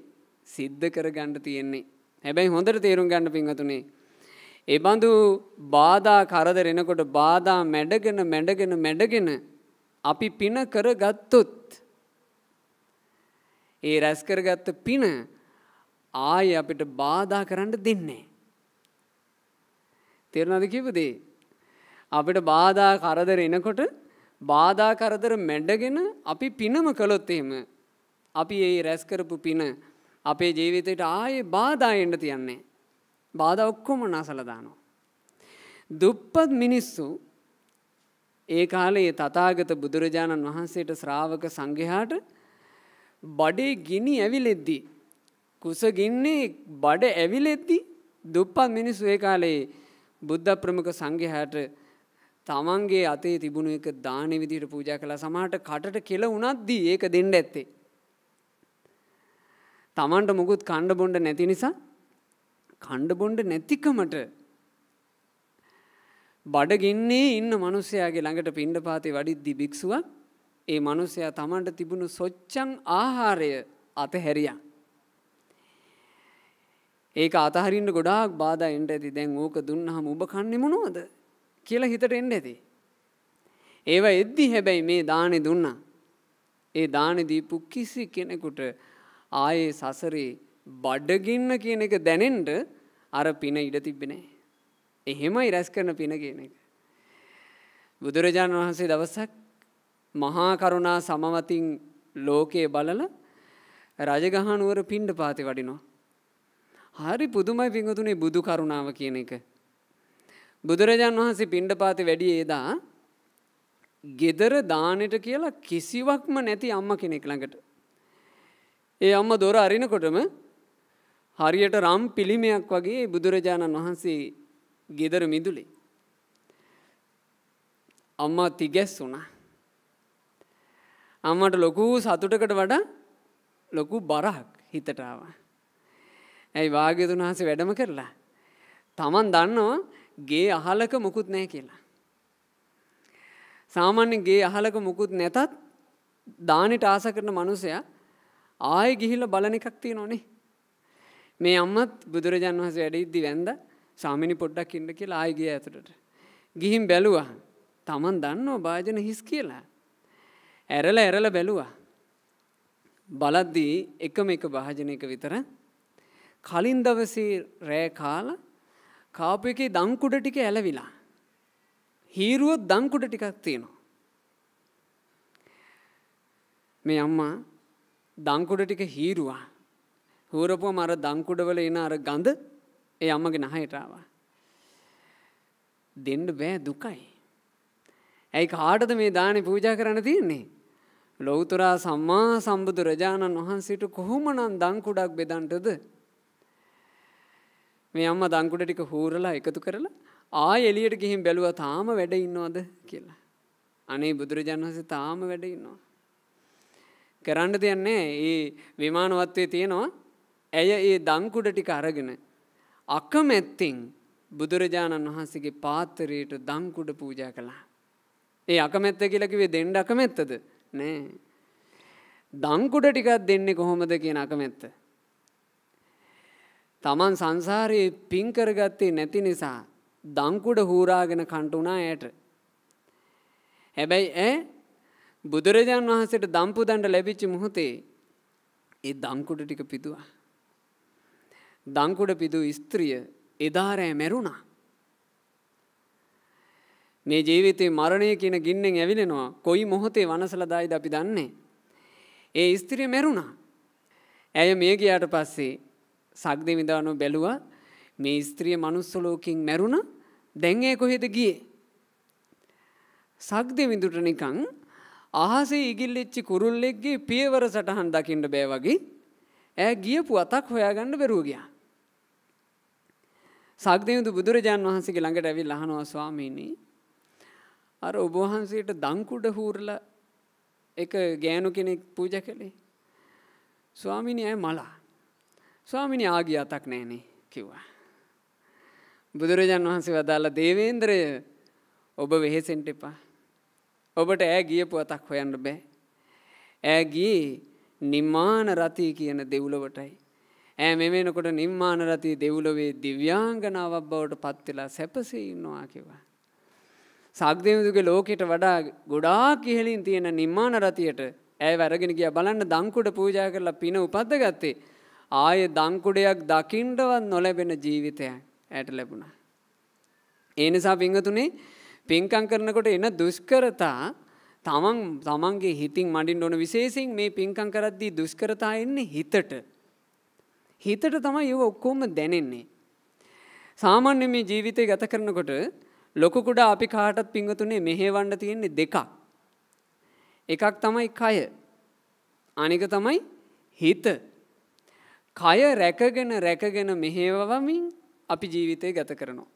සිද්ධ කරගන්න තියෙන්නේ. හැබැයි හොඳට තේරුම් ගන්න පින්වතුනේ. ඒ බඳු බාධා කරදර එනකොට බාධා මැඩගෙන මැඩගෙන මැඩගෙන අපි පින කරගත්තොත් ඒ රැස් කරගත්ත පින ආයේ අපිට බාධා කරන්න දෙන්නේ තේරුණාද කියපු දේ? අපිට බාධා කරදර එනකොට බාධා කරදර මැඩගෙන අපි පිනම කළොත් එහෙම අපි ඒ රැස් කරපු පින අපේ ජීවිතයට ආයේ බාධා එන්න තියන්නේ. බාධා ඔක්කොම නසලා දානවා. දුප්පත් මිනිස්සු ඒ කාලේ තථාගත බුදුරජාණන් වහන්සේට ශ්‍රාවක සංඝයාට බඩේ ගිනි ඇවිලෙද්දි කුසගින්නේ බඩ ඇවිලෙද්දි දුප්පත් මිනිස්සු ඒ කාලේ බුද්ධ ප්‍රමුඛ සංඝයාට තමන්ගේ අතේ තිබුණු එක දානෙ විදිට පූජා කළ සමහට කටට කෙල උනත්දී ඒක දෙන්න ඇත්තේ. තමන්ට මුකුත් කණ්ඩ බොන්ඩ නැති නිසා කණ්ඩ බොන්ඩ නැතිකමට බඩගින්නේ ඉන්න මනුස්සයාගේ ළඟට පින්ඩ පාතේ වඩිද්දි භික්ෂුව ඒ මනුස්සයා තමන්ට තිබුණු සොච්චන් ආහාරය අතහැරියා. ඒක අතහරින්න ගොඩාක් බාධා එන්ට ඇති දැන් ඕක දුන්නහම ඔබ කන්නේ මොනවද කියල හිතට එන්න ඇති. ඒව එද්දි හැබැයි මේ දානෙ දුන්න. ඒ දානෙ දීපු කිසි කෙනෙකුට ආයේ සසරේ බඩගින්න කියන එක දැනෙන්ට අර පින ඉඩ තිබෙනේ. එහෙමයි රැස් කරන පින කියන එක. බුදුරජාණන් වහන්සේ දවසක් මහාකරුණා සමවතින් ලෝකයේ බලල රජගහනුවර පිණ්ඩ පාති වඩිනවා. හරි පුදුමයි පිංහතුනේ බුදු කරුණාව කියන එක. බුදුරජාන් වහන්සේ පිණ්ඩපාති වැඩි ඒදා ගෙදර දානට කියලා කිසිවක්ම නැති අම්ම කෙනෙක් ළඟට. ඒ අම්ම දොර අරිනකොටම හරියට රම් පිළිමයක් වගේ බුදුරජාණන් වහන්සේ ගෙදර මිදුලේ. අම්මා තිගැස් වුණා. අම්මට ලොකු සතුටකට වඩා ලොකු බරහක් හිතටාව. ඇයි වාගතුන් වහන්සේ වැඩම කරලා. තමන් දන්නවා ගේ අහලක මොකුත් නැහැ කියලා. සාමාන්‍ය ගේ අහලක මොකුත් නැතත් දානට ආස කරන මනුසයා ආය ගිහිල බලන එකක් තියෙනෝනේ. මේ අම්මත් බුදුරජාන් වහස වැඩඉද්දි වැන්ද සාමිනි පොඩ්ඩක් ඉන්න කියලා ආයගේ ඇතුටට. ගිහින් බැලුවා තමන් දන්නෝ භාජන හිස් කියලා. ඇරල ඇරල බැලුවා. බලද්දී එකම එක භාජනයක විතර කලින් දවසේ රෑ කාලා කාපු එකේ දංකුඩ ටික ඇලවිලා. හීරුවොත් දංකුඩ ටිකක් තියෙනවා. මේ අම්මා දංකුඩ ටික හීරුවා. හූරපුවම අර දංකුඩවල එන අර ගඳ ඒ අම්මගේ නහයට ආවා. දෙන්න බෑ දුකයි. ඇයි කාටද මේ දානේ පූජා කරන්න තියෙන්නේ? ලෞතර සම්මා සම්බුදු රජාණන් වහන්සේට කොහොමනම් දන් කුඩක් බෙදන්නද? මේ අම්ම දංකුට ටික හූරලා එකතු කරලා ආ එලියට ගිහින් බැලුව තාම වැඩ ඉන්නවාද කියලා. අනේ බුදුරජාණන් වහන්සේ තාම වැඩ ඉන්නවා. කරන්න දෙයන්නේ ඒ විමානවත්වය තියෙනවා ඇය ඒ දංකුඩ ටික අරගෙන අකමැත්තෙන් බුදුරජාණන් වහන්සේගේ පාත්තරයට දංකුඩ පූජා කළා. ඒ අකමැත්ත කියලා කිව්වේ දෙන්න අකමැත්තද? නෑ. දංකුඩ ටිකක් දෙන්නේ කොහොමද කියන අකමැත්ත. තමන් සංසාරයේ පින් කරගත්තේ නැති නිසා දංකුඩ හූරාගෙන කන්ට උනා ඇයට. හැබැයි ඈ බුදුරජාන් වහන්සේට දම්පු දණ්ඩ ලැබිච්ච මොහොතේ ඒ දංකුඩ ටික පිදුවා. දංකුඩ පිදූ ස්ත්‍රිය එදාරෑ මැරුණා. මේ ජීවිතේ මරණය කියන ගින්නෙන් ඇවිලෙනවා කොයි මොහොතේ වනසලදායිද අපි දන්නේ. ඒ ස්ත්‍රිය මැරුණා. ඇය මිය ගියාට පස්සේ සක්දේ විඳානු බැලුවා මේ ස්ත්‍රිය මනුස්සලෝකින් මැරුණ දැන්ඒ කොහෙද ගිය. සක්දේ විඳුට නිකං අහසේ ඉගිල්ලෙච්චි කුරුල්ලෙක්ගේ පියවර සටහන් දකිින්ට බෑ වගේ ඇ ගියපු අතක් හොයාගන්න බැරූගයා. සක්දයුතු බුදුරජාන් වහන්සේගේ ළඟට ඇවි ලහනවා ස්වාමීණී. අර ඔබහන්සේට දංකුඩ හූරල එක ගෑනු කෙනෙක් පූජ කළේ. ස්වාමිණි ඇය මලා ස්වාමිනි ආගිය අතක් නෑනේ කිව්වා. බුදුරජාන් වහන්සේ වදාළ දේවේන්ද්‍රය ඔබ වෙහෙසෙන්ට එපා. ඔබට ඇ ගියපු අතක් හොයන්න බෑ. ඇගී නිම්මාන රතිය කියන දෙව්ලවටයි. ඇ මෙමෙනකොට නිර්මාණ රතිය දෙව්ලොවේ දිව්‍යාංගනාවක් බවට පත්වෙලා සැපසේ ඉන්නවා කිවා. සක්දමුදුගේ ලෝකෙට වඩා ගොඩා කිහෙලින් තියෙන නිර්මාණ රතියට ඇය වැරගෙන කිය බලන්න දංකුට පූජා කරලා පින උපද්ද ගත්තේ ආයේ දංකුඩයක් දකිින්ටවත් නොලැබෙන ජීවිතයක් ඇයට ලැබුණා. ඒ නිසා පිංහතුනේ පින්කං කරනකොට එන දුෂ්කරතා තමන් තමන්ගේ හිතින් මඩින් ඕන විශේසින් මේ පින්කං කරද්දී දුෂ්කරතා එන්නේ හිතට. හිතට තමයි ඒව ඔක්කෝම දැනෙන්නේ. සාමාන්‍ය මේ ජීවිතය ගත කරනකොට ලොකුකුඩ අපි කාටත් පිංහතුනේ මෙහේවන්න තියෙන්නේ දෙකක්. එකක් තමයි කය අනික තමයි හිත කය රැකගෙන රැකගෙන මෙහෙවවමින් අපි ජීවිතය ගත කරනවා.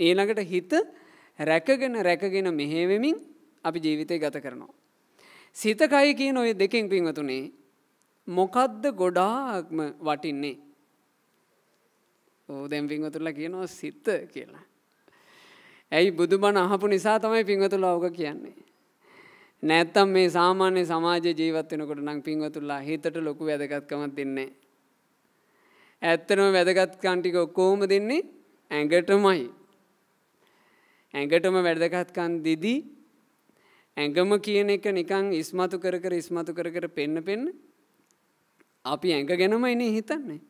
ඊළඟට හිත රැකගෙන රැකගෙන මෙහෙවෙමින් අපි ජීවිතය ගත කරනවා. සිතකයි කියන ඔය දෙකෙන් පින්වතුනේ මොකද්ද ගොඩාක්ම වටින්නේ. ඕ දැම් පින්වතුරලා කියනවා සිත්ත කියලා. ඇයි බුදුබණ අහපු නිසා තමයි පින්වතුලා ඕක කියන්නේ. නැත්තම් මේ සාමාන්‍ය සමාජ ජීවත් වෙනකොට නම් පින්වතුල්ලා හිතට ලොකු වැදගත්කමක් දෙන්නේ ඇත්තනම වැදගත් කන්ටික ඔක්කෝම දෙන්නේ ඇඟටමයි. ඇඟටම වැඩදකත්කන් දෙදී ඇඟම කියන එක නිකං ඉස්මතු කර කර ඉස්මතු කර කර පෙන්න පෙන්න අපි ඇඟ ගැනම එනේ හිතන්නේ.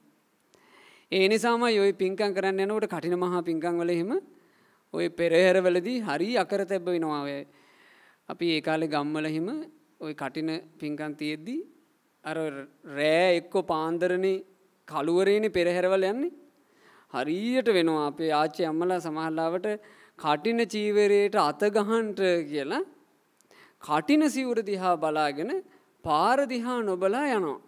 ඒ නිසාම යොයි පින්කං කරන්න යනට කටින මහා පින්කං වල එහෙම ඔය පෙරහැරවලදී හරි අකර තැබ වෙනවාය. අපි ඒ කාලේ ගම්වල හිම ඔය කටින පින්කන් තියෙද්දී අර රෑ එක්කෝ පාන්දරණේ කළුවරේනේ පෙරහැරවල යන්නේ. හරියට වෙනවා අපේ ආච්චි අම්මලා සමහරලාවට කටින චීවරයට අත ගහන්ට කියලා කටින සිවුර දිහා බලාගෙන පාර දිහා නොබලා යනවා.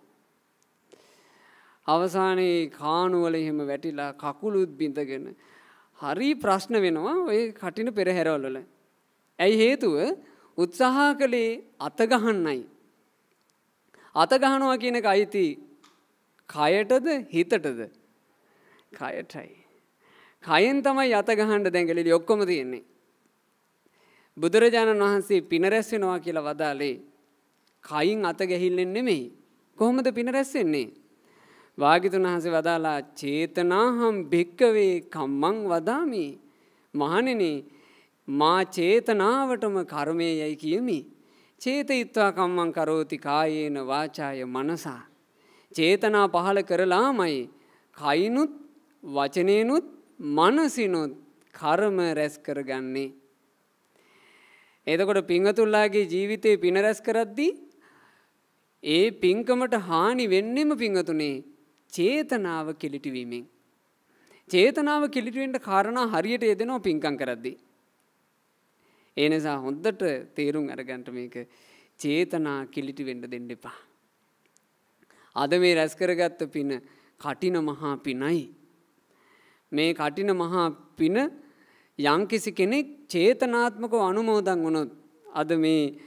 අවසානයේ කානුවල එහෙම වැටිලා කකුලුත් බිඳගෙන හරි ප්‍රශ්න වෙනවා ඔය කටින පෙරහැරවලල. ඇයි හේතුව උත්සාහ කළේ අතගහන්නයි. අතගහනවා කියන එක අයිති කයටද හිතටද කයටයි. කයෙන් තමයි අතගහන්ඩ දැඟලිලි ඔක්කොම තියෙන්නේ. බුදුරජාණන් වහන්සේ පිනරැස්වෙනවා කියලා වදාලේ කයින් අත ගැහිල්ලෙන් නෙමෙයි. කොහොමද පිනරැස්වෙන්නේ. වාගිතුන් වහන්සේ වදාලා චේතනාහම් භික්කවේ කම්මං වදාමි. මහනෙනේ මා චේතනාවටම කර්මය යැයි කියමි. චේතයිත්වා කම්මං කරෝති කායේන වාචාය මනසා. චේතනා පහළ කරලාමයි කයිනුත් වචනයනුත් මනසිනුත් කර්ම රැස් කරගන්නේ. එතකොට පිංහතුල්ලාගේ ජීවිතය පින රැස් කරද්දී ඒ පිංකමට හානි වෙන්නෙම පිංහතුනේ චේතනාව කිලිටිවීමෙන්. චේතනාව කිලිටුවෙන්ට කාරණා හරියට යෙදෙනවා පිංකං කරද්දී. ඒ නිසා හොන්දට තේරුම් අරගන්ට මේක චේතනා කිලිටි වෙන්ඩ දෙන්න එපා. අද මේ රැස් කරගත්ත පින කටින මහා පිනයි. මේ කටින මහා පින යම්කිසි කෙනෙක් චේතනාත්මකව අනුමෝදන් වුණොත් අද මේ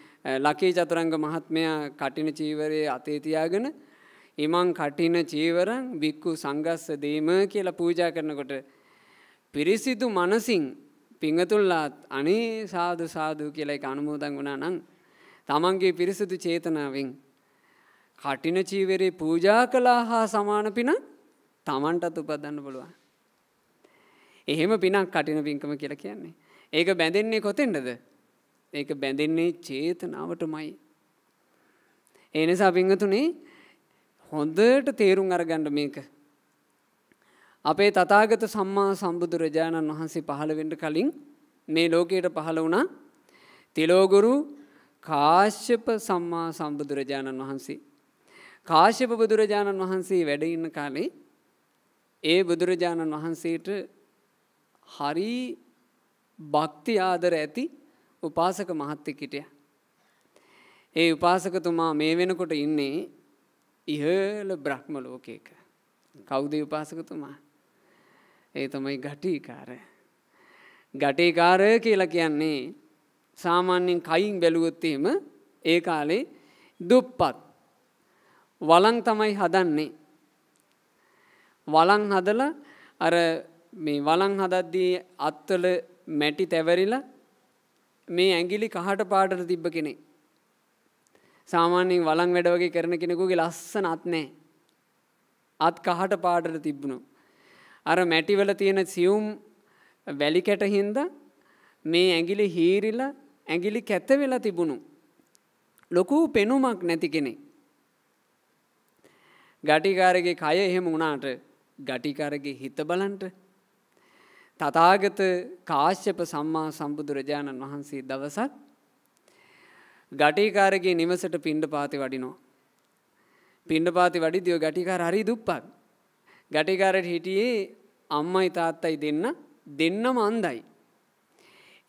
ලකී චතුරංග මහත්මයා කටින චීවරයේ අතේ තියාගෙන ඉමං කටින චීවරං බික්කු සංගස්ස දීම කියලා පූජා කරනකොට පිරිසිදු මනසින් පිංගතුල්ලාත් අනේ සාදු සාදු කියලා එක අනුමෝදන් වුණා නම් තමන්ගේ පිරිසිදු චේතනාවෙන් කටින චීවරේ පූජා කලා හා සමාන පින තමන්ටත් උපදන්න පුළුවන්. එහෙම පිනක් කටින පින්කම කියලා කියන්නේ. ඒක බැඳෙන්නේ කොතෙන්ටද. ඒක බැඳෙන්නේ චේතනාවටමයි. ඒනිසා පිංහතුනේ හොඳට තේරුම් අරගණ්ඩ මේක. අපේ තතාගත සම්මා සම්බුදුරජාණන් වහන්සේ පහළවෙඩ කලින් මේ ලෝකයට පහළ වුණා තිලෝගුරු කාශ්‍යප සම්මා සම්බුදුරජාණන් වහන්සේ කාශ්‍යප බුදුරජාණන් වහන්සේ වැඩඉන්න කාලේ ඒ බුදුරජාණන් වහන්සේට හරි භක්ති ආදර ඇති උපාසක මහත්තකිටය. ඒ උපාසකතුමා මේ වෙනකොට ඉන්නේ ඉහල බ්‍රහ්ම ලෝකයක. කෞුද උපාසකතුමා. ඒ තමයි ගටීකාර. ගටේකාරය කියලා කියන්නේ සාමාන්‍යෙන් කයින් බැලුවොත්තේම ඒ කාලේ දුප්පත් වළං තමයි හදන්නේ. වළං හදලා අර මේ වළං හදද්දී අත්වල මැටි තැවරිලා මේ ඇඟිලි කහට පාටට තිබ්බ කෙනෙක්. සාමාන්‍යයෙන් වළං වැඩ වගේ කරන කෙනෙකුගේ ලස්සන අත් නැහැ. අත් කහට පාටට තිබුණු. අර මැටිවල තියෙන සියුම් වැලි කැට හින්දා මේ ඇඟිලි හීරිලා ඇඟිලි කැත වෙලා තිබුණු. ලොකු පෙනුමක් නැති කෙනෙක්. ගටිකාරගේ කය එහෙම වුණාට ගටිකාරගේ හිත බලන්ට තතාගත කාශ්‍යප සම්මා සම්බුදුරජාණන් වහන්සේ දවසත් ගටිකාරගේ නිවසට පිණ්ඩ පාති වඩිනෝ. පිණ්ඩ පාති වඩි දියෝ ගටිකාර හරි දුප්පත්. ගටිකාරට හිටියේ අම්මයි තාත්තයි දෙන්න දෙන්නම අන්දයි.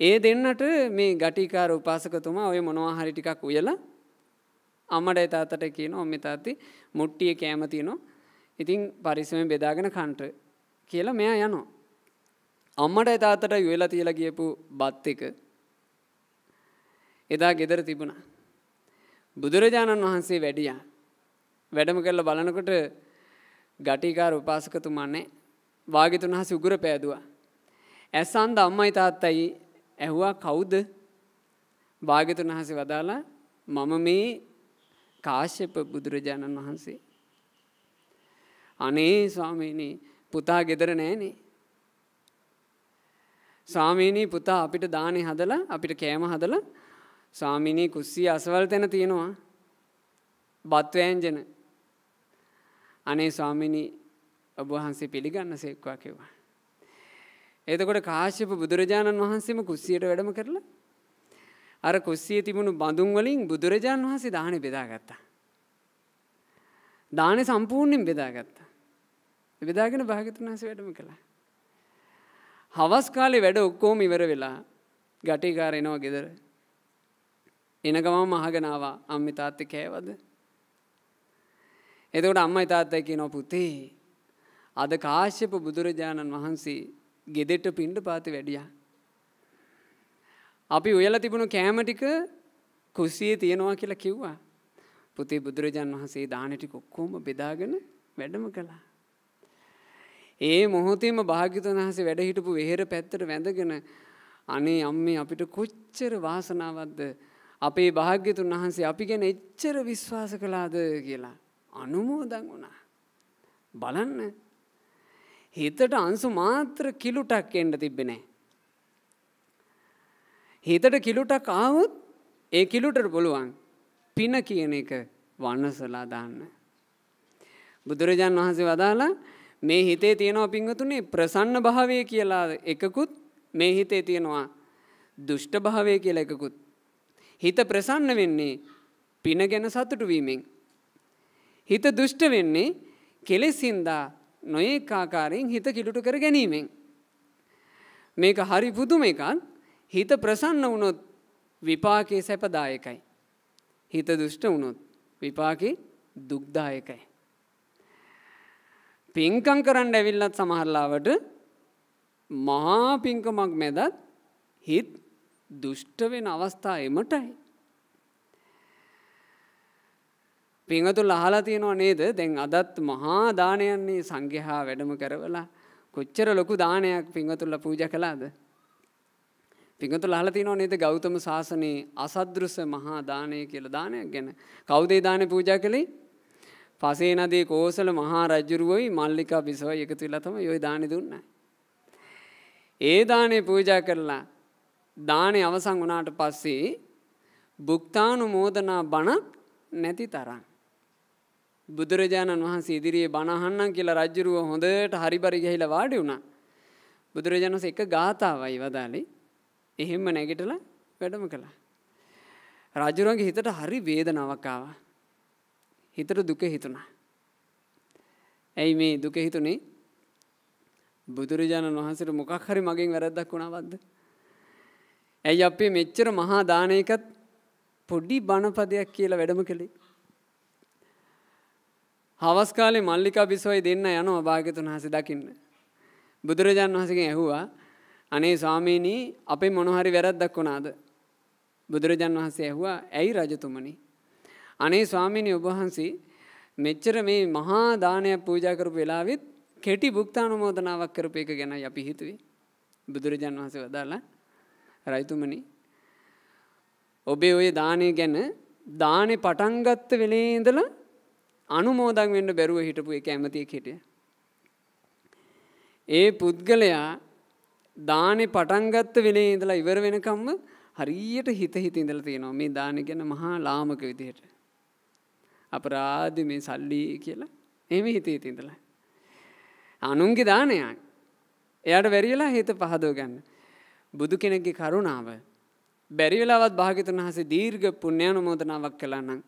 ඒ දෙන්නට මේ ගටිකාර උපාසකතුමා ඔය මොනවා හරි ටිකක් උයලා අමට එතාතට කියන ඔම්ම තාත්ති මුට්ටිය කෑමතිනො ඉතින් පරිස්සමෙන් බෙදාගෙන කන්ට්‍ර කියලා මෙයා යනවා. අම්මට එතාතට යුවෙලා තියලා කියපු බත් එක එදා ගෙදර තිබුණා. බුදුරජාණන් වහන්සේ වැඩියා. වැඩම කරලා බලනකොට ගටිකාර උපාසකතුමන්නේ වාගිතුන් හස උගුර පෑදවා. ඇස්සන්ද අම්මයි තාත්තයි ඇහුවා කවුද වාගිතුන් හස වදාලා මම මේ කාශ්‍යප බුදුරජාණන් වහන්සේ. අනේ ස්වාමීනී පුතා ගෙදර නෑනේ. ස්වාමීනී පුතා අපිට දානෙ හදලා අපිට කෑම හදල ස්වාමිනී කුස්සිය අසවල් තැන තියෙනවා බත්වෑන්ජන අනේ ස්වාමිනි ඔබහන්සේ පිළිගන්න සෙක්වා කිව්වා. එතකොට කාශ්‍යප බුදුරජාණන් වහන්සේම කුස්සියට වැඩම කරලා අර කුස්සියේ තිබුණු බඳුන් වලින් බුදුරජාන් වහන්සේ දාහනේ බෙදාගත්තා. දානේ සම්පූර්ණයෙන් බෙදාගත්තා. බෙදාගෙන භාගතුන් වහන්සේ වැඩම කළා. හවස් කාලේ වැඩ ඔක්කොම ඉවර වෙලා ගටිකාර එනවා ගෙදර. එන ගමම අහගෙන ආවා අම්මේ තාත්තේ කෑවද? එතකොට අම්මයි තාත්තයි කියනවා පුතේ අද කාශ්‍යප බුදුරජාණන් වහන්සේ ගෙදෙට පිණ්ඩපාතේ වැඩියා. අපි උයල තිබුණු කෑමටික කුසියේ තියෙනවා කියලා කිව්වා. පුතේ බුදුරජාන් වහන්සේ දානටික ඔක්කෝම බෙදාගෙන වැඩම කළා. ඒ මොහොතේම භාග්‍යතුන් වහන්සේ වැඩ හිටපු වෙහෙර පැත්තට වැඳගෙන අනේ අම්මේ අපිට කොච්චර වාසනාවක්ද අපේ භාග්‍යතුන් වහන්සේ අපි ගැන එච්චර විශ්වාස කළාද කියලා අනුමෝදන් වුණා. බලන්න හිතට අංසු මාත්‍ර කිලුටක් එන්න තිබෙන්නේ නැහැ. හිතට කිලුටක් ආවුත් ඒ කිලුටට පුළුවන් පින කියන එක වන්නසලා දාන්න. බුදුරජාන් වහන්සේ වදාලා මේ හිතේ තියෙනවා පිංහතුනේ ප්‍රසන්න භාවය කියලා එකකුත් මේ හිතේ තියෙනවා දුෂ්ට භාවය කියලා එකකුත්. හිත ප්‍රසන්න වෙන්නේ පින ගැන සතුටු වීමෙන්. හිත දුෂ්ට වෙන්නේ කෙලෙසින්දා නොඒ ආකාරයෙන් හිත කිලුටු කර ගැනීමෙන්. මේක හරි පුදුම එකත් හිත ප්‍රසන්න වුණොත් විපාකයේ සැපදායකයි. හිත දුෂ්ට වුණොත් විපාකේ දුක්දායකයි. පින්කම් කරන්න ඇවිල්ලත් සමහරලාවට මහා පින්කමක් මැදත් හිත් දුෂ්ට වෙන අවස්ථා එමටයි. පිංහතු ලහලා තියෙනවා නේද දැන් අදත් මහා දානයන්නේ සංඝහා වැඩම කරවලා කොච්චර ලොකු දානයක් පිංහතුල්ල පූජ කලාද පිඟතු ලහලතිනෝ නේද ගෞතම ශාසනයේ අසදෘස මහා දානය කියල දානයක් ගැන. කෞදේ දාන පූජා කළේ පසේනදී කෝසල මහා රජ්ජුරුවයි මල්ලිකා බිසව එකතු ලතම යොයි දානි දුන්න. ඒ දානය පූජා කරලා දානය අවසං වනාට පස්සේ බුක්තානු මෝදනා බණක් නැති තරන්. බුදුරජාණන් වහන්සේ ඉදිරියේ බණහන්නම් කියලා රජ්ජුරුව හොඳට හරිබරි ගැහිලා වාඩි වුණා. බුදුරජාණන්ස එක ගාථාවයි වදාලේ එහෙම නැගිටලා වැඩම කළා. රජුරන්ගේ හිතට හරි වේදනාවකාව. හිතට දුක හිතුණා. ඇයි මේ දුක හිතුනේ? බුදුරජාණන් වහන්සේට මොකක් හරි මගෙන් වැරද්දක් වුණාවද්ද? ඇයි අපි මෙච්චර මහා දානයකත් පොඩි බණපදයක් කියලා වැඩම කළේ? හවස් කාලේ මල්ලිකා බිසෝයි දෙන්න යනවා භාග්‍යතුන් වහන්සේ දකින්න. බුදුරජාණන් වහන්සේගෙන් ඇහුවා අනේ ස්වාමීනී අපේ මොනහරි වැරද්දක් වුණාද? බුදුරජාන් වහන්සේ ඇහුවා ඇයි රජතුමනි? අනේ ස්වාමීනී ඔබ වහන්සේ මෙච්චර මේ මහා දානයක් පූජා කරපු වෙලාවෙත් කෙටි භුක්තානුමෝදනාවක් කරපු එක ගැනයි අපි හිතුවේ. බුදුරජාන් වහන්සේ වදාලා රජතුමනි ඔබේ ওই දානය ගැන දානේ පටන් ගත්ත වෙලේ ඉඳලා අනුමෝදන් වෙන්න බැරුව හිටපු එක ඇමතියෙක් හිටියා. ඒ පුද්ගලයා දානේ පටන් ගත්ත වෙලේ ඉඳලා ඉවර වෙනකම්ම හරියට හිත හිත ඉඳලා තියෙනවා මේ දානේ ගැන මහා ලාමක විදිහට. අපරාධ මේ සල්ලි කියලා එහෙම හිත හිත ඉඳලා. අනුන්ගේ දානයක්. එයාට වැරියලා හිත පහදව ගන්න. බුදු කෙනෙක්ගේ කරුණාව බැරි වෙලාවත් භාග්‍යතුන් වහන්සේ දීර්ඝ පුණ්‍යානුමෝදනාවක් කළා නම්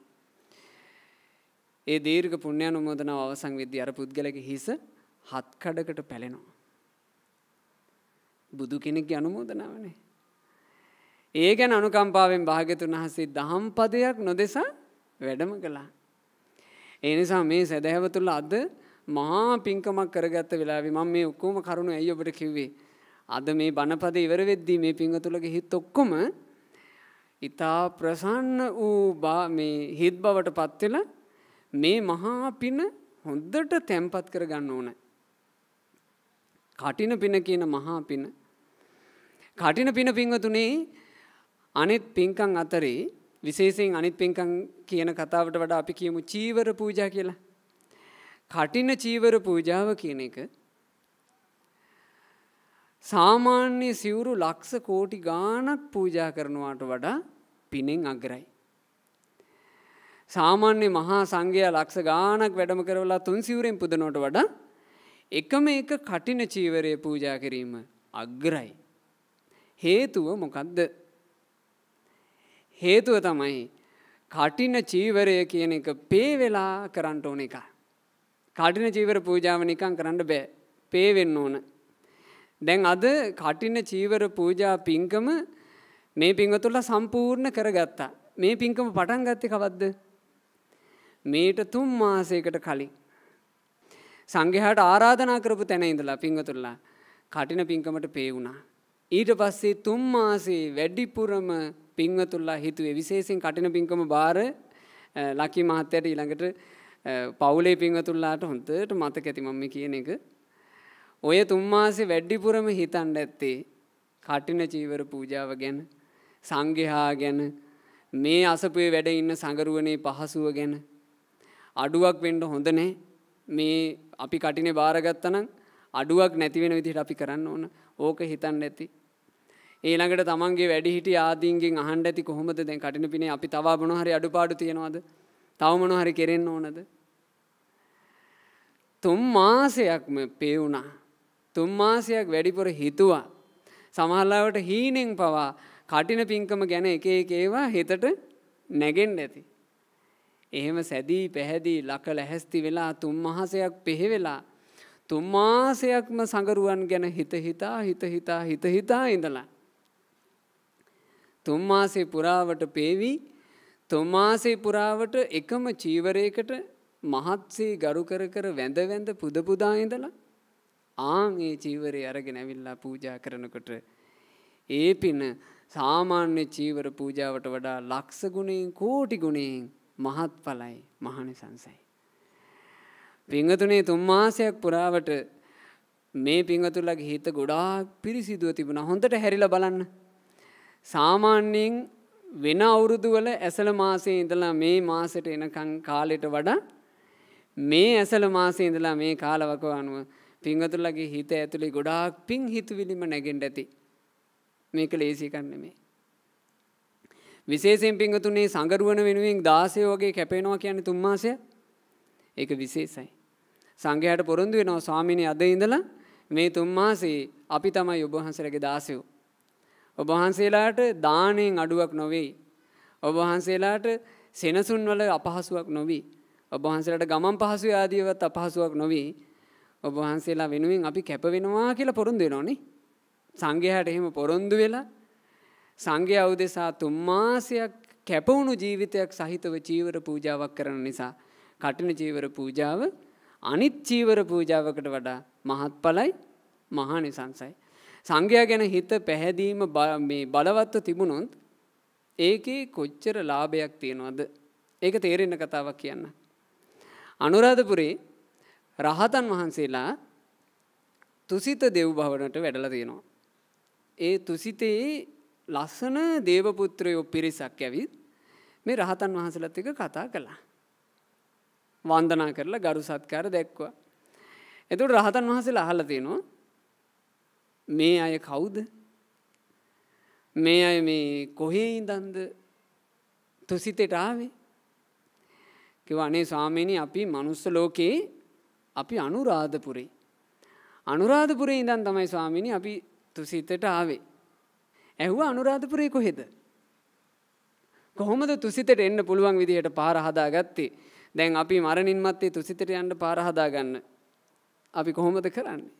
ඒ දීර්ඝ පුණ්‍යානුමෝදනාව අවසන් වෙද්දී අර පුද්ගලගේ හිස හත් කඩකට පැලෙනවා. බුදු කෙනෙක් අනුමෝදනාවනේ. ඒ ගැන අනුකම්පාවෙන් භාගතුන් වහන්සේ දහම් පදයක් නොදෙසා වැඩම කළා. ඒ නිසා මේ සැදැහැව තුළ අද මහා පින්කමක් කරගත්ත වෙලාවෙ මම මේ ඔක්කොම කරුණු ඇයි ඔබට කිව්වේ. අද මේ බණපද ඉවර වෙද්දී මේ පිංගතුලගේ හිත් ඔක්කොම ඊතා ප්‍රසන්න වූ බා මේ හිත් බවට පත් වෙලා මේ මහා පින හොඳට තැම්පත් කරගන්න ඕන. කටින පින කියන මහා පින කටින පින පින්වතුනේ අනිත් පින්කම් අතරේ විශේෂයෙන් අනිත් පින්කම් කියන කතාවට වඩා අපි කියමු චීවර පූජා කියලා. කටින චීවර පූජාව කියන එක සාමාන්‍ය සිවුරු ලක්ෂ කෝටි ගාණක් පූජා කරනවාට වඩා පිනෙන් අග්‍රයි. සාමාන්‍ය මහා සංඝයා ලක්ෂ ගාණක් වැඩම කරවලා තුන් සිවුරෙන් පුදනවට වඩා එකම එක කටින චීවරය පූජා කිරීම අග්‍රයි. හේතුව මොකක්ද. හේතුව තමයි කටින චීවරය කියන එක පේවෙලා කරන්නට ඕන එක. කටින චීවර පූජාව නිකං කරන්න බෑ පේවෙන්න ඕන. දැන් අද කටින චීවර පූජා පින්කම මේ පිංගතුල්ල සම්පූර්ණ කරගත්තා. මේ පින්කම පටන් ගත්තේ කවද්ද. මේට තුම් මාසයකට කලින්. සංඝයාට ආරාධනා කරපු තැන ඉඳලා පිංගතුල්ලා කටින පින්කමට පේ වුණා. ඊට පස්සේ තුන් මාසේ වැඩිපුරම පින්වතුල්ලා හිතුවේ විශේෂයෙන් කටින පින්කම බාර ලකි මහත්තයට ඊළඟට පවුලේ පින්වතුල්ලාට හොඳට මතක ඇති මම කියන එක ඔය තුන් මාසේ වැඩිපුරම හිතන්න ඇත්තේ කටින චීවර පූජාව ගැන සංඝයා ගැන මේ අසපුවේ වැඩ ඉන්න සඟරුවනේ පහසුව ගැන අඩුවක් වෙන්න හොඳ නැහැ මේ අපි කටිනේ බාරගත්තනම් අඩුවක් නැතිවෙන විදිහට අපි කරන්න ඕන ඕක හිතන්න ඇති. ඒළඟට තමන්ගේ වැඩිහිට ආදීන්ගෙන් අහන්ඩ ඇති කොහොමද දැන් කටින පිනේ අපි තවා බොන හරි අඩුපාඩු තියෙනවාද තවමන හරි කෙරෙන්න ඕනද. තුම් මාසයක්ම පෙවුණා. තුම් මාසයක් වැඩිපුර හිතුවා. සමහල්ලාවට හීනෙන් පවා කටින පින්කම ගැන එක ඒවා හිතට නැගෙන් ඇති. එහෙම සැදී පැහැදී ලක ලැහැස්ති වෙලා තුම් මහසයක් පෙහෙවෙලා තුමාසයක්ම සඟරුවන් ගැන හිත හිතා හිත හිතා හිත හිතා ඉඳලා. තුම්මාසේ පුරාවට පේවී තුමාසේ පුරාවට එකම චීවරයකට මහත්සේ ගරු කර කර වැඳ වැඳ පුද පුදා ඉඳලා ආන් ඒ චීවරය අරගෙන ඇවිල්ලා පූජා කරනකොට ඒ පින සාමාන්‍ය චීවර පූජාවට වඩා ලක්ෂ ගුණයෙන් කෝටි ගුණයෙන් මහත්ඵලයි මහානිසංසයි පිංහතුනේ තුන්මාසයක් පුරාවට මේ පිංහතුල්ලගේ හිත ගොඩාක් පිරිසිදුව තිබුණ හොඳට හැරිල බලන්න. සාමාන්‍යයෙන් වෙන අවුරුදුවල ඇසල මාසේ ඉඳලා මේ මාසට එනකං කාලෙට වඩා මේ ඇසල මාසේ ඉඳලා මේ කාලවක අනුව පිංහතුල්ලගේ හිත ඇතුළි ගොඩාක් පින් හිතුවිලිම නැගෙන්ට ඇති. මේක ලේසි කන්නෙමේ. විශේෂෙන් පිංහතුනේ සඟරුවන වෙනුවෙන් දාසයෝගේ කැපේනවා කියන්නේ තුන්මාසයක්. ඒක විශේෂයි. සංඝයාට පොරොන්දු වෙනවා ස්වාමීනි අද ඉඳලා මේ තුන් මාසේ අපි තමයි ඔබ වහන්සේලාගේ දාසයෝ. ඔබ වහන්සේලාට දාණයෙන් අඩුවක් නොවේ. ඔබ වහන්සේලාට සෙනසුන් වල අපහසුාවක් නොවේ. ඔබ වහන්සේලාට ගමන් පහසු ආදීවත් අපහසුාවක් නොවේ. ඔබ වහන්සේලා වෙනුවෙන් අපි කැප වෙනවා කියලා පොරොන්දු වෙනෝනේ. සංඝයාට එහෙම පොරොන්දු වෙලා සංඝයා උදෙසා තුන් මාසයක් කැපවුණු ජීවිතයක් සහිතව චීවර පූජාවක් කරන නිසා කටින චීවර පූජාව අනිත් චීවර පූජාවකට වඩා මහත්ඵලයි මහානිසංසයි. සංඝයා ගැන හිත පැහැදීම බලවත්ව තිබුණොත් ඒකේ කොච්චර ලාභයක් තියෙනවද ඒක තේරෙන්න කතාවක් කියන්න. අනුරාධපුරේ රහතන් වහන්සේලා තුසිත දෙව් භවනට වැඩලා තියෙනවා. ඒ තුසිතේ ලස්සන දේවපුත්‍රයෝ පිරිසක් ඇවිත් මේ රහතන් වහන්සලත් එක කතා කළා. වන්දනා කරලා ගරු සත්කාර දැක්වා. එතුට රහතන් වහසල අහල තියෙනවා මේ අය කවුද මේ අය මේ කොහේ ඉදන්ද තුසිතෙට ආවේ කිව අනේ ස්වාමීණී අපි මනුස්ස ලෝකයේ අපි අනුරාධපුරේ අනුරාධපුරේ ඉඳන් තමයි ස්වාමිණි අපි තුසිතට ආවේ ඇහුව අනුරාධපුරේ කොහෙද කොහොමද තුසිතට එන්න පුළුවන් විදිහට පාර හදා ගත්තේ දැන් අපි මරණින් මත්තේ තුසිතට යන්න පාර හදාගන්න. අපි කොහොමද කරන්නේ.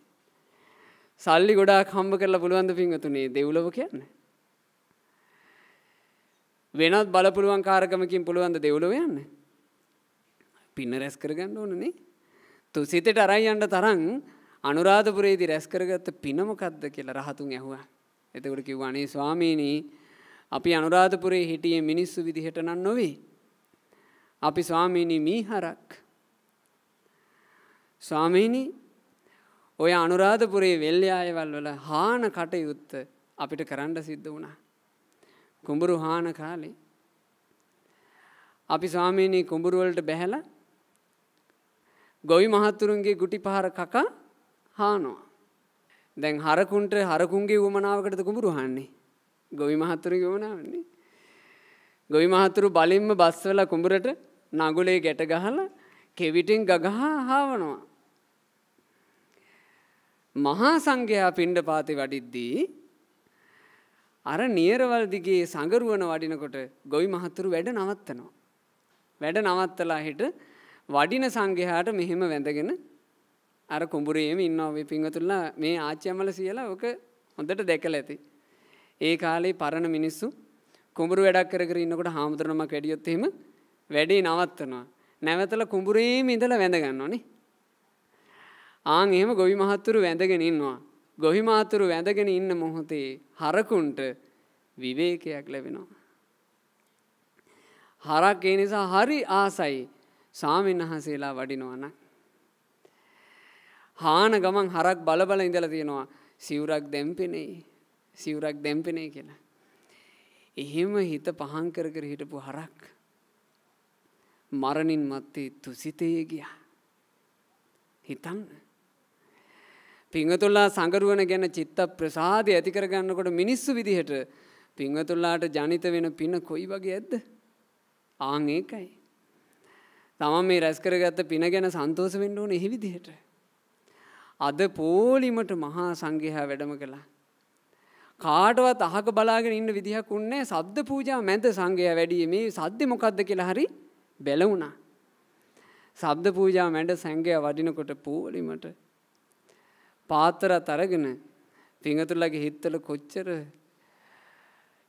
සල්ලි ගොඩාක් හම්බ කරලා පුළුවන්ද පින්වතුනේ දෙව්ලොව කියන්න. වෙනත් බලපුළුවන් කාරකමකින් පුළුවන්ද දෙව්ලොව යන්න. පින්න රැස් කරගන්න ඕනනේ. තුසිතට අරයි යන්න තරම් අනුරාධපුරයේදී රැස් කරගත්ත පිනමකද්ද කියලා රහතුන් ඇහුවා. එතකොට කිව්වා අනේ ස්වාමීනි අපි අනුරාධපුරේ හිටියේ මිනිස්සු විදිහට නම් නොවේ. අපි ස්වාමීණී මීහරක්. ස්වාමීණී ඔය අනුරාධපුරේ වෙල්්‍යයායවල් වල හාන කටයුත්ත අපිට කරන්න සිද්ධ වුණා. කුඹුරු හාන කාලේ. අපි ස්වාමීණී කුඹුරුවලට බැහැල ගොවි මහත්තුරුන්ගේ ගුටි පහර කකා හානවා. දැන් හරකුන්ට හරකුන්ගේ වුමනාවකටද කුඹුරු හන්නේ. ගොවි මහත්තුරු ගවනාවන්නේ. ගොවි මහතුරු බලින්ම බස්වල කුඹරට නගුලේ ගැට ගහල කෙවිටින් ගගහා හාවනවා. මහා සංඝයා පිණ්ඩ පාති වඩිද්දී. අර නියරවල්දිගේ සඟරුවන වඩිනකොට ගොයි මහත්තුරු වැඩ නවත්තනවා. වැඩ නවත්තලා හිට වඩින සංඝයාට මෙහෙම වැඳගෙන අර කුඹුරේම ඉන්නවා පිංහතුල්ලා මේ ආච්‍යමල සියලා ඕක හොඳට දැකල ඇති. ඒ කාලේ පරණ මිනිස්සු කුඹුරු වැඩක් කර ඉන්නකොට හාමුදුරනමක් වැඩියොත්තෙම වැඩේ නවත්තනවා. නැවතල කුඹුරේම ඉඳලා වැඳගන්න ඕනේ. ආන් එහෙම ගොවි මහත්තුරු වැඳගෙන ඉන්නවා. ගොහි මහත්තුරු වැඳගෙන ඉන්න මොහොතේ හරකුන්ට විවේකයක් ලැබෙනවා. හරක් ඒ නිසා හරි ආසයි සාමීන් වහන්සේලා වඩිනවනම්. හාන ගමන් හරක් බලබල ඉඳලා තියෙනවා සිවුරක් දැම්පෙනේ සිවුරක් දැම්පෙනේ කියලා. එහෙම හිත පහන් කර කර හිටපු හරක් මරණින් මත්තේ තුසිතයේ ගියා. හිතන්න. පිංහතුල්ලා සඟරුවන ගැන චිත්ත ප්‍රසාධය ඇතිකරගන්නකොට මිනිස්සු විදිහට පිංහතුල්ලාට ජනිත වෙන පින කොයි වගේ ඇද්ද. ආං ඒකයි. තමන් මේ රැස්කරගත්ත පින ගැන සන්තෝස වෙන්න ඕන එහි විදිහට. අද පෝලිමට මහා සංගහා වැඩම කළා. කාටවත් අහක බලාගෙන ඉන්න විදිහක් උන්නේ සද්ද පූජා මැද සංගය වැඩිය මේ සද්ද මොකක්ද කියලා හරි බැලවුණා. සබ්ද පූජා මැඩ සංඝයා වඩිනකොට පූලිමට පාතරත් අරගෙන පිඟතුලගේ හිත්තල කොච්චර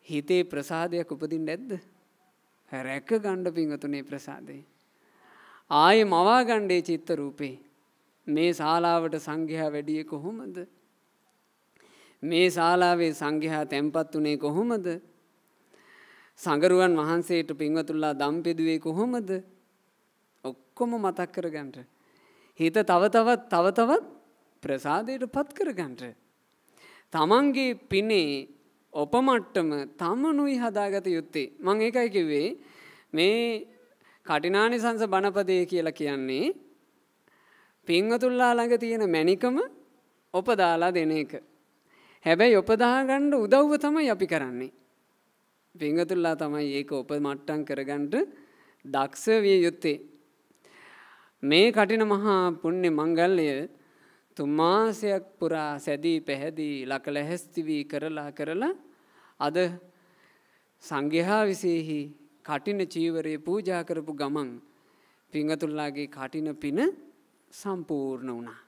හිතේ ප්‍රසාදයක් උපදින් නැද්ද. රැක ගණ්ඩ පිංහතුනේ ප්‍රසාදේ. ආය මවාගණ්ඩේ චිත්ත රූපේ. මේ ශාලාවට සංඝයා වැඩිය කොහොමද. මේ ශාලාවේ සංඝයා තැන්පත් වනේ කොහොමද සඟරුවන් වහන්සේට පින්වතුල්ලා දම්පෙදුවේ කොහොමද ඔක්කොම මතක් කරගන්ට. හිත තව තවත් තව තවත් ප්‍රසාදයට පත් කරගන්ට. තමන්ගේ පිනේ ඔපමට්ටම තමනුයි හදාගත යුත්තේ. මං ඒකයි කිව්වේ මේ කටිනානි සංස බණපදය කියලා කියන්නේ පින්වතුල්ලා ළඟ තියෙන මැනිකම ඔපදාලා දෙන එක. හැබැයි ඔපදාගණ්ඩ උදව්ව තමයි අපි කරන්නේ. පිංගතුල්ලා තමයි ඒක උප මට්ටන් කරගන්නට දක්ෂ විය යුත්තේ. මේ කටින මහා පුුණ්‍ය මංගල්ලය තුමාසයක් පුරා සැදී පැහැදී ලක ලැහැස්තිවී කරලා කරලා අද සංගහා විසයෙහි කටින චීවරයේ පූජා කරපු ගමන් පිංගතුල්ලාගේ කටින පින සම්පූර්ණ වුණා.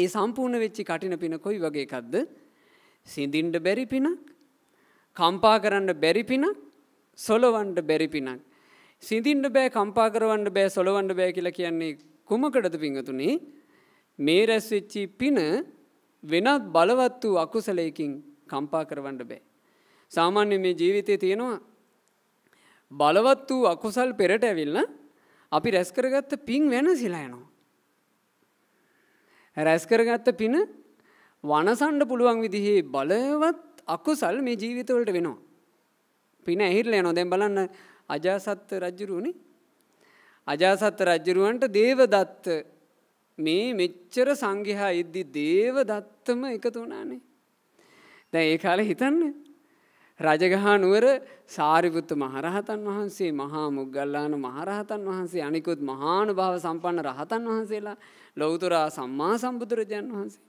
ඒ සම්පූර්ණ වෙච්චි කටින පින කොයි වගේ එකක්ද සිඳින්ට බැරි පිනක් කම්පා කරන්න බැරි පිනක් සොලවන්ට බැරි පිනක්. සිදින්ට බෑ කම්පා කරවන්න බෑ සොලවන්ඩ බෑ කියලා කියන්නේ කුමකටද පිංහතුනේ මේ රැස්වෙච්චි පින වෙනත් බලවත් වූ අකුසලයකින් කම්පා කරවන්න බෑ. සාමාන්‍ය මේ ජීවිතය තියෙනවා බලවත් වූ අකුසල් පෙරට ඇවිල්ල අපි රැස්කරගත්ත පින් වෙන සිලායනවා. රැස්කරගත්ත පින වනසන්ඩ පුළුවන් විදිහේ බලවත් අකුසල් මේ ජීවිතවලට වෙනවා. පින ඇහිරල යනෝ දැම් බලන්න අජාසත්ත රජ්ජුරුවනි අජාසත්ත රජ්ජරුවන්ට දේවදත්ත මේ මෙච්චර සංගිහා ඉද්දි දේවදත්තම එකතු වනානේ. දැ ඒ කාල හිතන්න. රජගහා නුවර සාරිපුත්ත මහරහතන් වහන්සේ මහා මුගල්ලාන මහරහතන් වහන්සේ අනිකුත් මහානු භාව සම්පන්න රහතන් වහන්සේලා ලොවතුරා සම්මා සම්බුදුරජාන් වහන්සේ.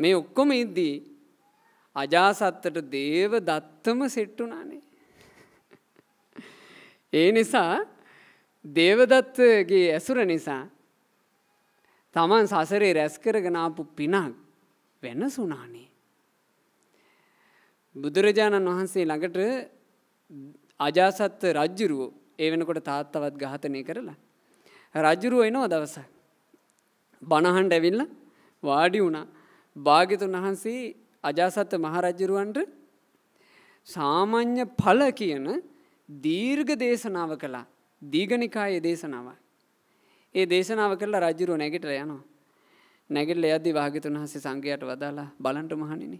මේ ඔක්කොම ඉද්දී අජාසත්තට දේව දත්තම සෙට්ටුනානේ. ඒ නිසා දේවදත්තගේ ඇසුර නිසා තමන් සසරේ රැස් කරගෙනාපු පිනක් වෙනසුනානේ. බුදුරජාණන් වහන්සේ ළඟට අජාසත්ත රජ්ජුරුවෝ ඒ වෙනකොට තාත්තවත් ඝාතනය කරලා. රජ්ජුරුව එනෝ දවස. බණහන්ඩ ඇවිල්ල වාඩි වුණා භාගිතුන් වහන්සේ අජාසත්ත මහරජ්ජරුවන්ට සාමාන්‍ය ඵල කියන දීර්ඝ දේශනාව කළා දීගනිකායේ දේශනාව. ඒ දේශනාව කළා රජුරුව නැගිටලා යනවා. නැගිටලා යද්දී වාග්යතුන් වහන්සේ සංඝයාට වදාලා බලන්න මහණෙනි.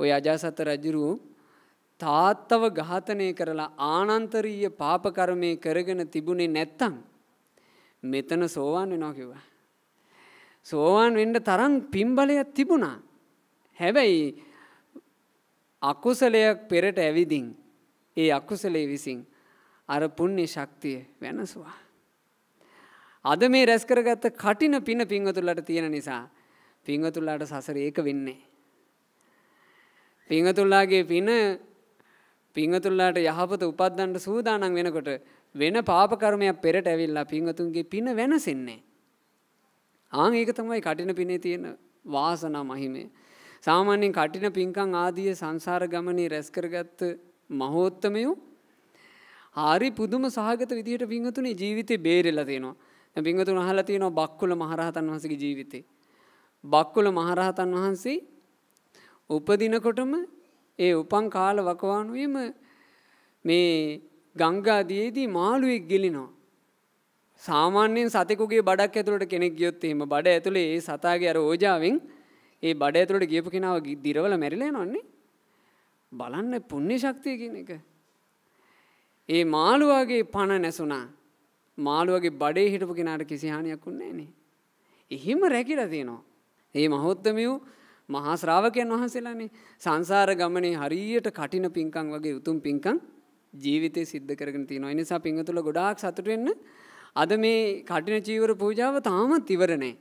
ওই අජාසත් රජුරුව තාත්තව ඝාතනය කරලා ආනන්තරීය පාප කර්මයේ කරගෙන තිබුණේ නැත්තම් මෙතන සෝවාන් වෙනවා කිව්වා. සෝවාන් වෙන්න තරම් පින්බලයක් තිබුණා. හැබැයි අකුසලයක් පෙරට ඇවිදින් ඒ අකුසලේ විසින් අර පුුණ්‍ය ශක්තිය වෙනස්වා. අද මේ රැස්කරගත්ත කටින පින පිංහතුල්ලට තියෙන නිසා පිංහතුල්ලාට සසර ඒක වෙන්නේ. පිංහතුල්ලාගේ පින පිංහතුල්ලාට යහපත උපත්දන්ට සූදානන් වෙනකොට වෙන පාපකර්මයක් පෙරට ඇවිල්ලා පිංහතුන්ගේ පින වෙනසින්නේ. ආං ඒක තමයි කටින පිනේ තියෙන වාසනා මහිමේ. සාමාන්‍යයෙන් කටින පින්කං ආදිය සංසාර ගමනේ රැස්කරගත්ත මහෝත්තමයෝ හාරි පුදුම සහගත විදිහට පිංහතුනේ ජීවිතේ බේරෙලා තියෙනවා පිංහතුන අහලා තියෙනවා බක්කුල මහරහතන් වහන්සේගේ ජීවිතේ බක්කුල මහරහතන් වහන්සේ උපදිනකොටම ඒ උපන් කාල වකවානුවේම මේ ගංගාදයේදී මාළුවෙක් ගෙලිනවා සාමාන්‍යයෙන් සතෙකුගේ බඩක් ඇතුළට කෙනෙක් ගියොත් එහෙම බඩ ඇතුළේ ඒ සතාගේ අර ඕජාවෙන් ඒ බඩ ඇතුළට ගියපු කෙනාව දිරවල මැරිලේ නොන්නේ බලන්න පුුණ්‍ය ශක්තිය කියන එක. ඒ මාළුවගේ පණ නැසුනා මාළුවගේ බඩේ හිටපු කෙනාට කිසිහානයක් වන්නේ නේ. එහෙම රැකිල තියෙනවා. ඒ මහොත්තමියූ මහාශ්‍රාවකයන් වහන්සේලානේ සංසාර ගමනේ හරියට කටින පින්කං වගේ උතුම් පින්කං ජීවිතය සිද්ධ කරගෙන තියෙනවා. නිසා පිංහතුල ගොඩාක් සතුට වෙන්න අද මේ කටින චීවර පූජාව තාමත් ඉවරනේ.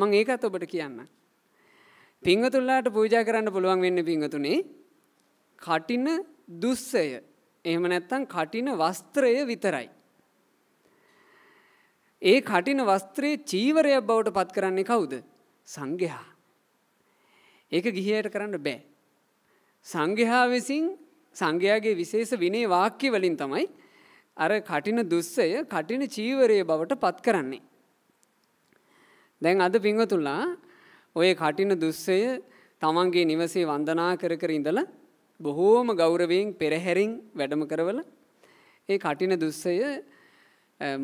මං ඒකත් ඔබට කියන්න. පිංහතුල්ලාට පූජා කරන්න පුළුවන් වෙන්න පිංහතුනේ කටින දුස්සය එහෙම නැත්තම් කටින වස්ත්‍රය විතරයි. ඒ කටින වස්ත්‍රයේ චීවරයක් බවට පත් කරන්නේ කවුද සංඝයා. ඒක ගිහියට කරන්න බෑ. සංඝයා විසින් සංඝයාගේ විශේෂ විනේ වාක්‍ය වලින් තමයි අර කටින දුස්සය කටින චීවරය බවට පත් කරන්නේ. දැන් අද පිංහතුල්ලා ඔය කටින දුස්සය තමන්ගේ නිවසේ වන්දනා කර කර ඉඳලා බොහෝම ගෞරවයෙන් පෙරහැරින් වැඩම කරවල ඒ කටින දුස්සය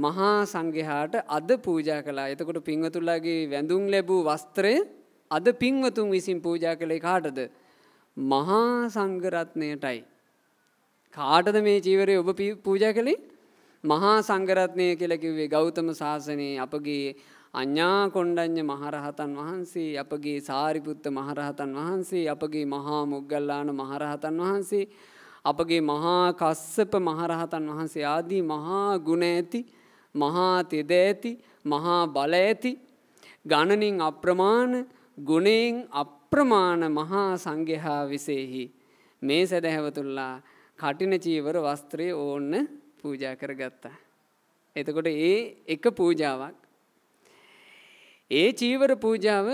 මහා සංඝයාට අද පූජා කළා. එතකොට පින්වතුන්ලාගේ වැඳුම් ලැබූ වස්ත්‍රය අද පින්වතුන් විසින් පූජා කළේ කාටද? මහා සංඝ රත්ණයටයි. කාටද මේ චීවරය ඔබ පූජා කළේ? මහා සංඝ රත්ණය කියලා කිව්වේ ගෞතම සාසනයේ අපගේ අඥා කොණ්ඩඤ්ඤ මහරහතන් වහන්සේ අපගේ සාරිපුත්ත මහරහතන් වහන්සේ අපගේ මහා මොග්ගල්ලාන මහරහතන් වහන්සේ අපගේ මහා කස්සප මහරහතන් වහන්සේ ආදී මහා ගුණ ඇති මහා තෙද ඇති මහා බල ඇති ගණනින් අප්‍රමාණ ගුණයෙන් අප්‍රමාණ මහා සංඝයා විසෙහි මේ සදහැවතුල්ලා කටින චීවර වස්ත්‍රය ඕන්න පූජා කරගත්තා. එතකොට ඒ එක පූජාවක් ඒ චීවර පූජාව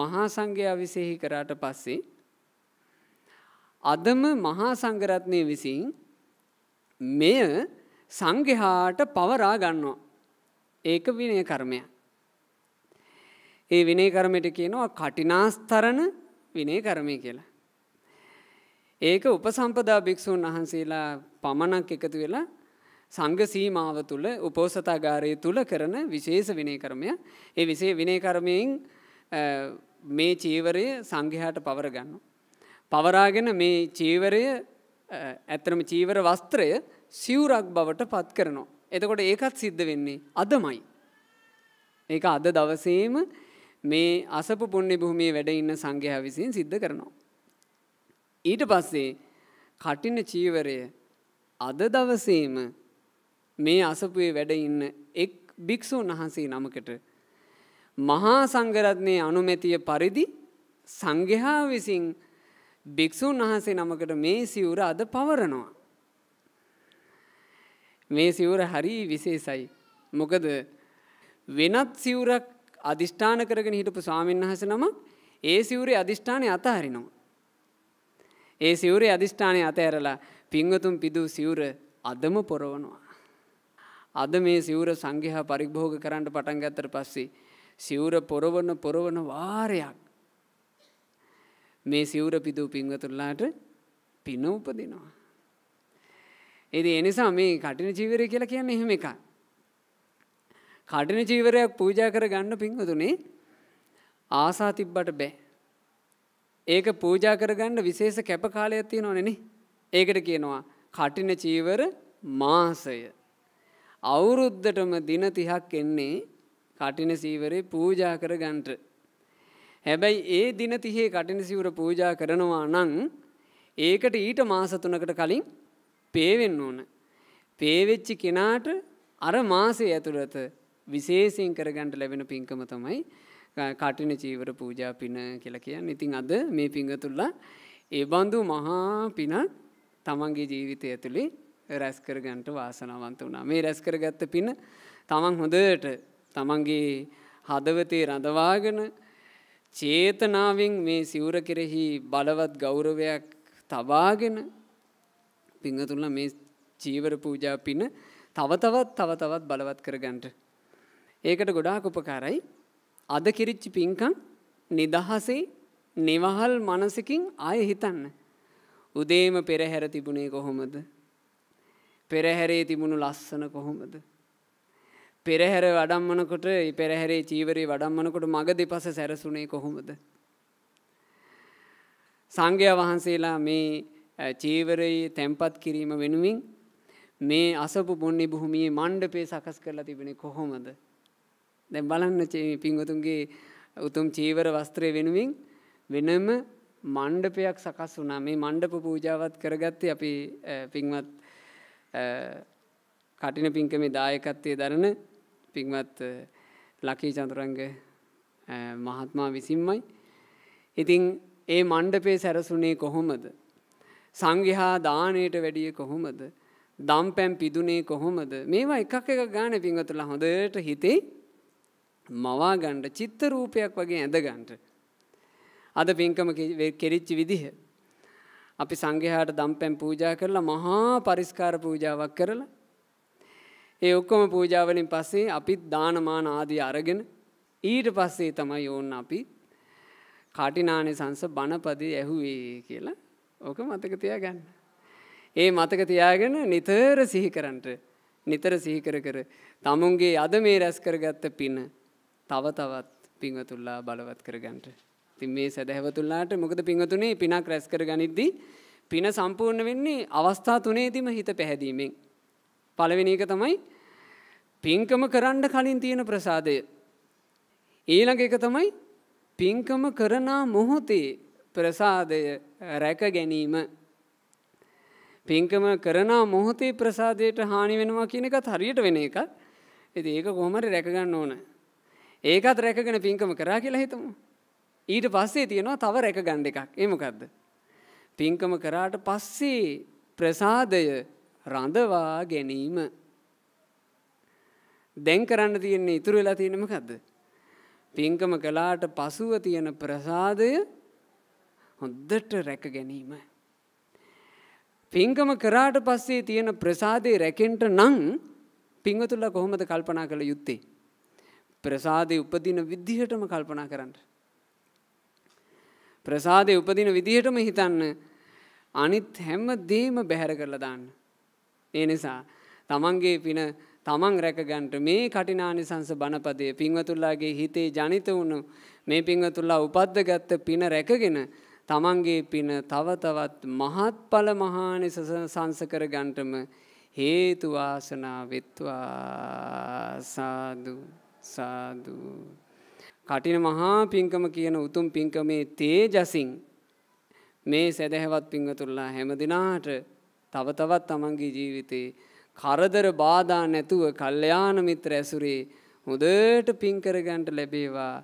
මහා සංඝයා විසෙහි කරාට පස්සේ අදම මහා සංඝරත්නය විසින් මෙය සංඝයාට පවරා ගන්නවා. ඒක විනය කර්මයක්. ඒ විනය කර්මයට කියනවා කටිනාස්තරණ විනය කර්මය කියලා. ඒක උපසම්පදා භික්‍ෂූන් වහන්සේලා පමණක් එකතු වෙලා සංඝ සීමාව තුළ උපෝසථාගාරය තුළ කරන විශේෂ විනය කර්මය ඒ විසේ විනය කර්මයෙන් මේ චීවරය සංඝයාට පවර ගන්න. පවරාගෙන මේ චීවරය ඇතරම චීවර වස්ත්‍රය සිවුරක් බවට පත් කරනවා. එතකොට ඒකත් සිද්ධ වෙන්නේ අදමයි. ඒක අද දවසේම මේ අසපු පුුණ්‍ය බොහමේ වැඩ ඉන්න සංඝයා විසින් සිද්ධ කරනවා. ඊට පස්සේ කටින චීවරය අද දවසේම මේ අසපුයේ වැඩ ඉන්න එක් භික්ෂූන් වහන්සේ නමකට මහා සංඝරත්නයේ අනුමැතිය පරිදි සංඝයා විසින් භික්ෂූන් වහන්සේ නමකට මේ සිවුර අද පවරනවා. මේ සිවුර හරි විශේෂයි. මොකද වෙනත් සිවුරක් අධිෂ්ඨාන කරගෙන හිටපු ස්වාමීන් වහස නම ඒ සිවුරේ අධිෂ්ඨානය අතහරිනවා. ඒ සිවුරේ අධිෂ්ඨානය අතඇරලා පිංවතුම් පිදූ සිවුර අදම පොරවනවා. අද මේ සිවුර සංඝයා පරිභෝග කරන්න පටන් ගත්තට පස්සේ සිවුර පොරවන පොරවන වාරයක් මේ සිවුර පිදූ පින්වතුල්ලාට පින උපදිනවා. එති එනිසා මේ කටින ජීවරය කියලා කියන්න එහෙම එක. කටින ජීවරයක් පූජා කර ගන්න පින්වතුනේ ආසා තිබ්බට බෑ. ඒක පූජා කරගන්න විශේෂ කැප කාලයක් තියෙනවනනේ ඒකට කියනවා කටින චීවර මාසය අවුරුද්දටම දින 30ක් එන්නේ කටින සීවරේ පූජා කර ගන්නට. හැබැයි ඒ දින 30 කටින සීවර පූජා කරනවා නම් ඒකට ඊට මාස 3කට කලින් පේවෙන්න ඕන. පේවෙච්ච කෙනාට අර මාසයේ ඇතුළත විශේෂයෙන් කරගන්න ලැබෙන පින්කම තමයි කටින චීවර පූජා පින කියලා කියන්නේ. ඉතින් අද මේ පිංගතුල්ලා ඒ බඳු මහා පිනක් තමන්ගේ ජීවිතය ඇතුලේ රැස්කර ගන්ට වාසනාවන්ත වුණා මේ රැස්කර ගත්ත පින තමන් හොඳට තමන්ගේ හදවතේ රඳවාගෙන චේතනාවෙන් මේ සිවුර කෙරෙහි බලවත් ගෞරවයක් තබාගෙන පිංහතුල්ල මේ ජීවර පූජා පින තව තවත් තව තවත් බලවත් කරගන්ට. ඒකට ගොඩාක් උපකාරයි අද කිරිච්චි පින්කං නිදහසේ නිවහල් මනසකින් ආය හිතන්න. උදේම පෙරහැර තිබුණේ කොහොමද පෙරහැරේ තිබුණු ලස්සන කොහොමද. පෙරහැර වඩම්මනකොට පෙරහැරේ චීවරේ වඩම්මනකොට මග දෙපස සැරසුනේ කොහොමද. සංඝයා වහන්සේලා මේ චීවරයේ තැන්පත් කිරීම වෙනුවෙන් මේ අසපු බොන්නේ බොහොමියේ මණ්ඩපේ සකස් කරලා තිබෙන කොහොමද. දැන් බලන්න පින්වතුන්ගේ උතුම් චීවර වස්ත්‍රය වෙනුවෙන් වෙනම මණ්ඩපයක් සකස් වුනා මේ මණ්ඩප පූජාවත් කරගත්තේ අපි පින්වත් කටින පින්කමේ දායකත්වය දරන පික්මත් ලකී චන්තුරංග මහත්මා විසින්මයි. ඉතිං ඒ මණ්ඩපේ සැරසුනේ කොහොමද. සංගිහා දානයට වැඩිය කොහොමද. දම් පැම් පිදුනේ කොහොමද මේවා එකක් එක ගාන පින්වතුල හොඳට හිතේ මවා ගණ්ඩ චිත්ත රූපයක් වගේ ඇඳ ගන්ට. අද පින්කම කෙරිච්චි විදිහ. අපි සංඝයාට දම්පැන් පූජා කරලා මහා පරිස්කාර පූජාවක් කරලා ඒ ඔක්කොම පූජාවලින් පස්සේ අපිත් දානමාන ආදී අරගෙන ඊට පස්සේ තමයි ඕන්න අපි කටිනානිසංස බණපදේ ඇහුවේ කියලා ඕක මතක තියාගන්න. ඒ මතක තියාගෙන නිතර සිහි කරන්ට නිතර සිහිකර කර තමුන්ගේ අද මේ රැස් කරගත්ත පින තව තවත් පිංවතුල්ලා බලවත් කරගන්නට තින් මේ සැදැහැවතුල්ලාට මොකද පිංහතුනේ පිනක් රැස් කර ගනිද්දී පින සම්පූර්ණ වෙන්නේ අවස්ථා තුනේදීම හිත පැහැදීමෙන්. පළවෙනි එක තමයි පින්කම කරන්න කලින් තියෙන ප්‍රසාදය. ඊළඟ එක තමයි පින්කම කරනා මොහොතේ ප්‍රසාදය රැක ගැනීම. පින්කම කරනා මොහොතේ ප්‍රසාදයට හානි වෙනවා කියන එකත් හරියට වෙන එකත් ඇති ඒක කොහොමට රැකගන්න ඕන. ඒකත් රැකගෙන පින්කම කරා කියලා හිතමු. ඊට පස්සේ තියෙනවා තව රැක ගණ්ඩ එකක් එමකක්ද. පින්කම කරාට පස්සේ ප්‍රසාදය රඳවා ගැනීම. දැන් කරන්න තියෙන්නේ ඉතුරු වෙලා තියෙනමකක්ද. පින්කම කලාට පසුව තියෙන ප්‍රසාදය හොද්දට රැක ගැනීම. පින්කම කරාට පස්සේ තියෙන ප්‍රසාදය රැකෙන්ට නං පිංවතුල්ල කොහොමද කල්පනා කළ යුත්තේ. ප්‍රසාදය උපදින විද්ධහටම කල්පනා කරන්න. ප්‍රසාදය උපදින විදිහටම හිතන්න අනිත් හැම්ම දේම බැහැර කරලා දාන්න. ඒ නිසා තමන්ගේ පින තමන් රැකගන්ට මේ කටිනානිසංස බණපදය පින්වතුල්ලාගේ හිතේ ජනිත වුණු මේ පින්වතුල්ලා උපද්දගත්ත පින රැකගෙන තමන්ගේ පින තවතවත් මහත්ඵල මහානිස සංසකර ගන්ටම හේතුවාසනා වෙත්වා සාදු සාදුු කටින මහා පිංකම කියන උතුම් පිංකමේ තේජසින් මේ සැදැහැවත් පිංවතුල්ලා හැම දිනාට තව තවත් තමන්ගේ ජීවිතේ කරදර බාධා නැතුව කල්යාණ මිත්‍ර ඇසුරේ හොඳට පිං කරගන්නට ලැබේවා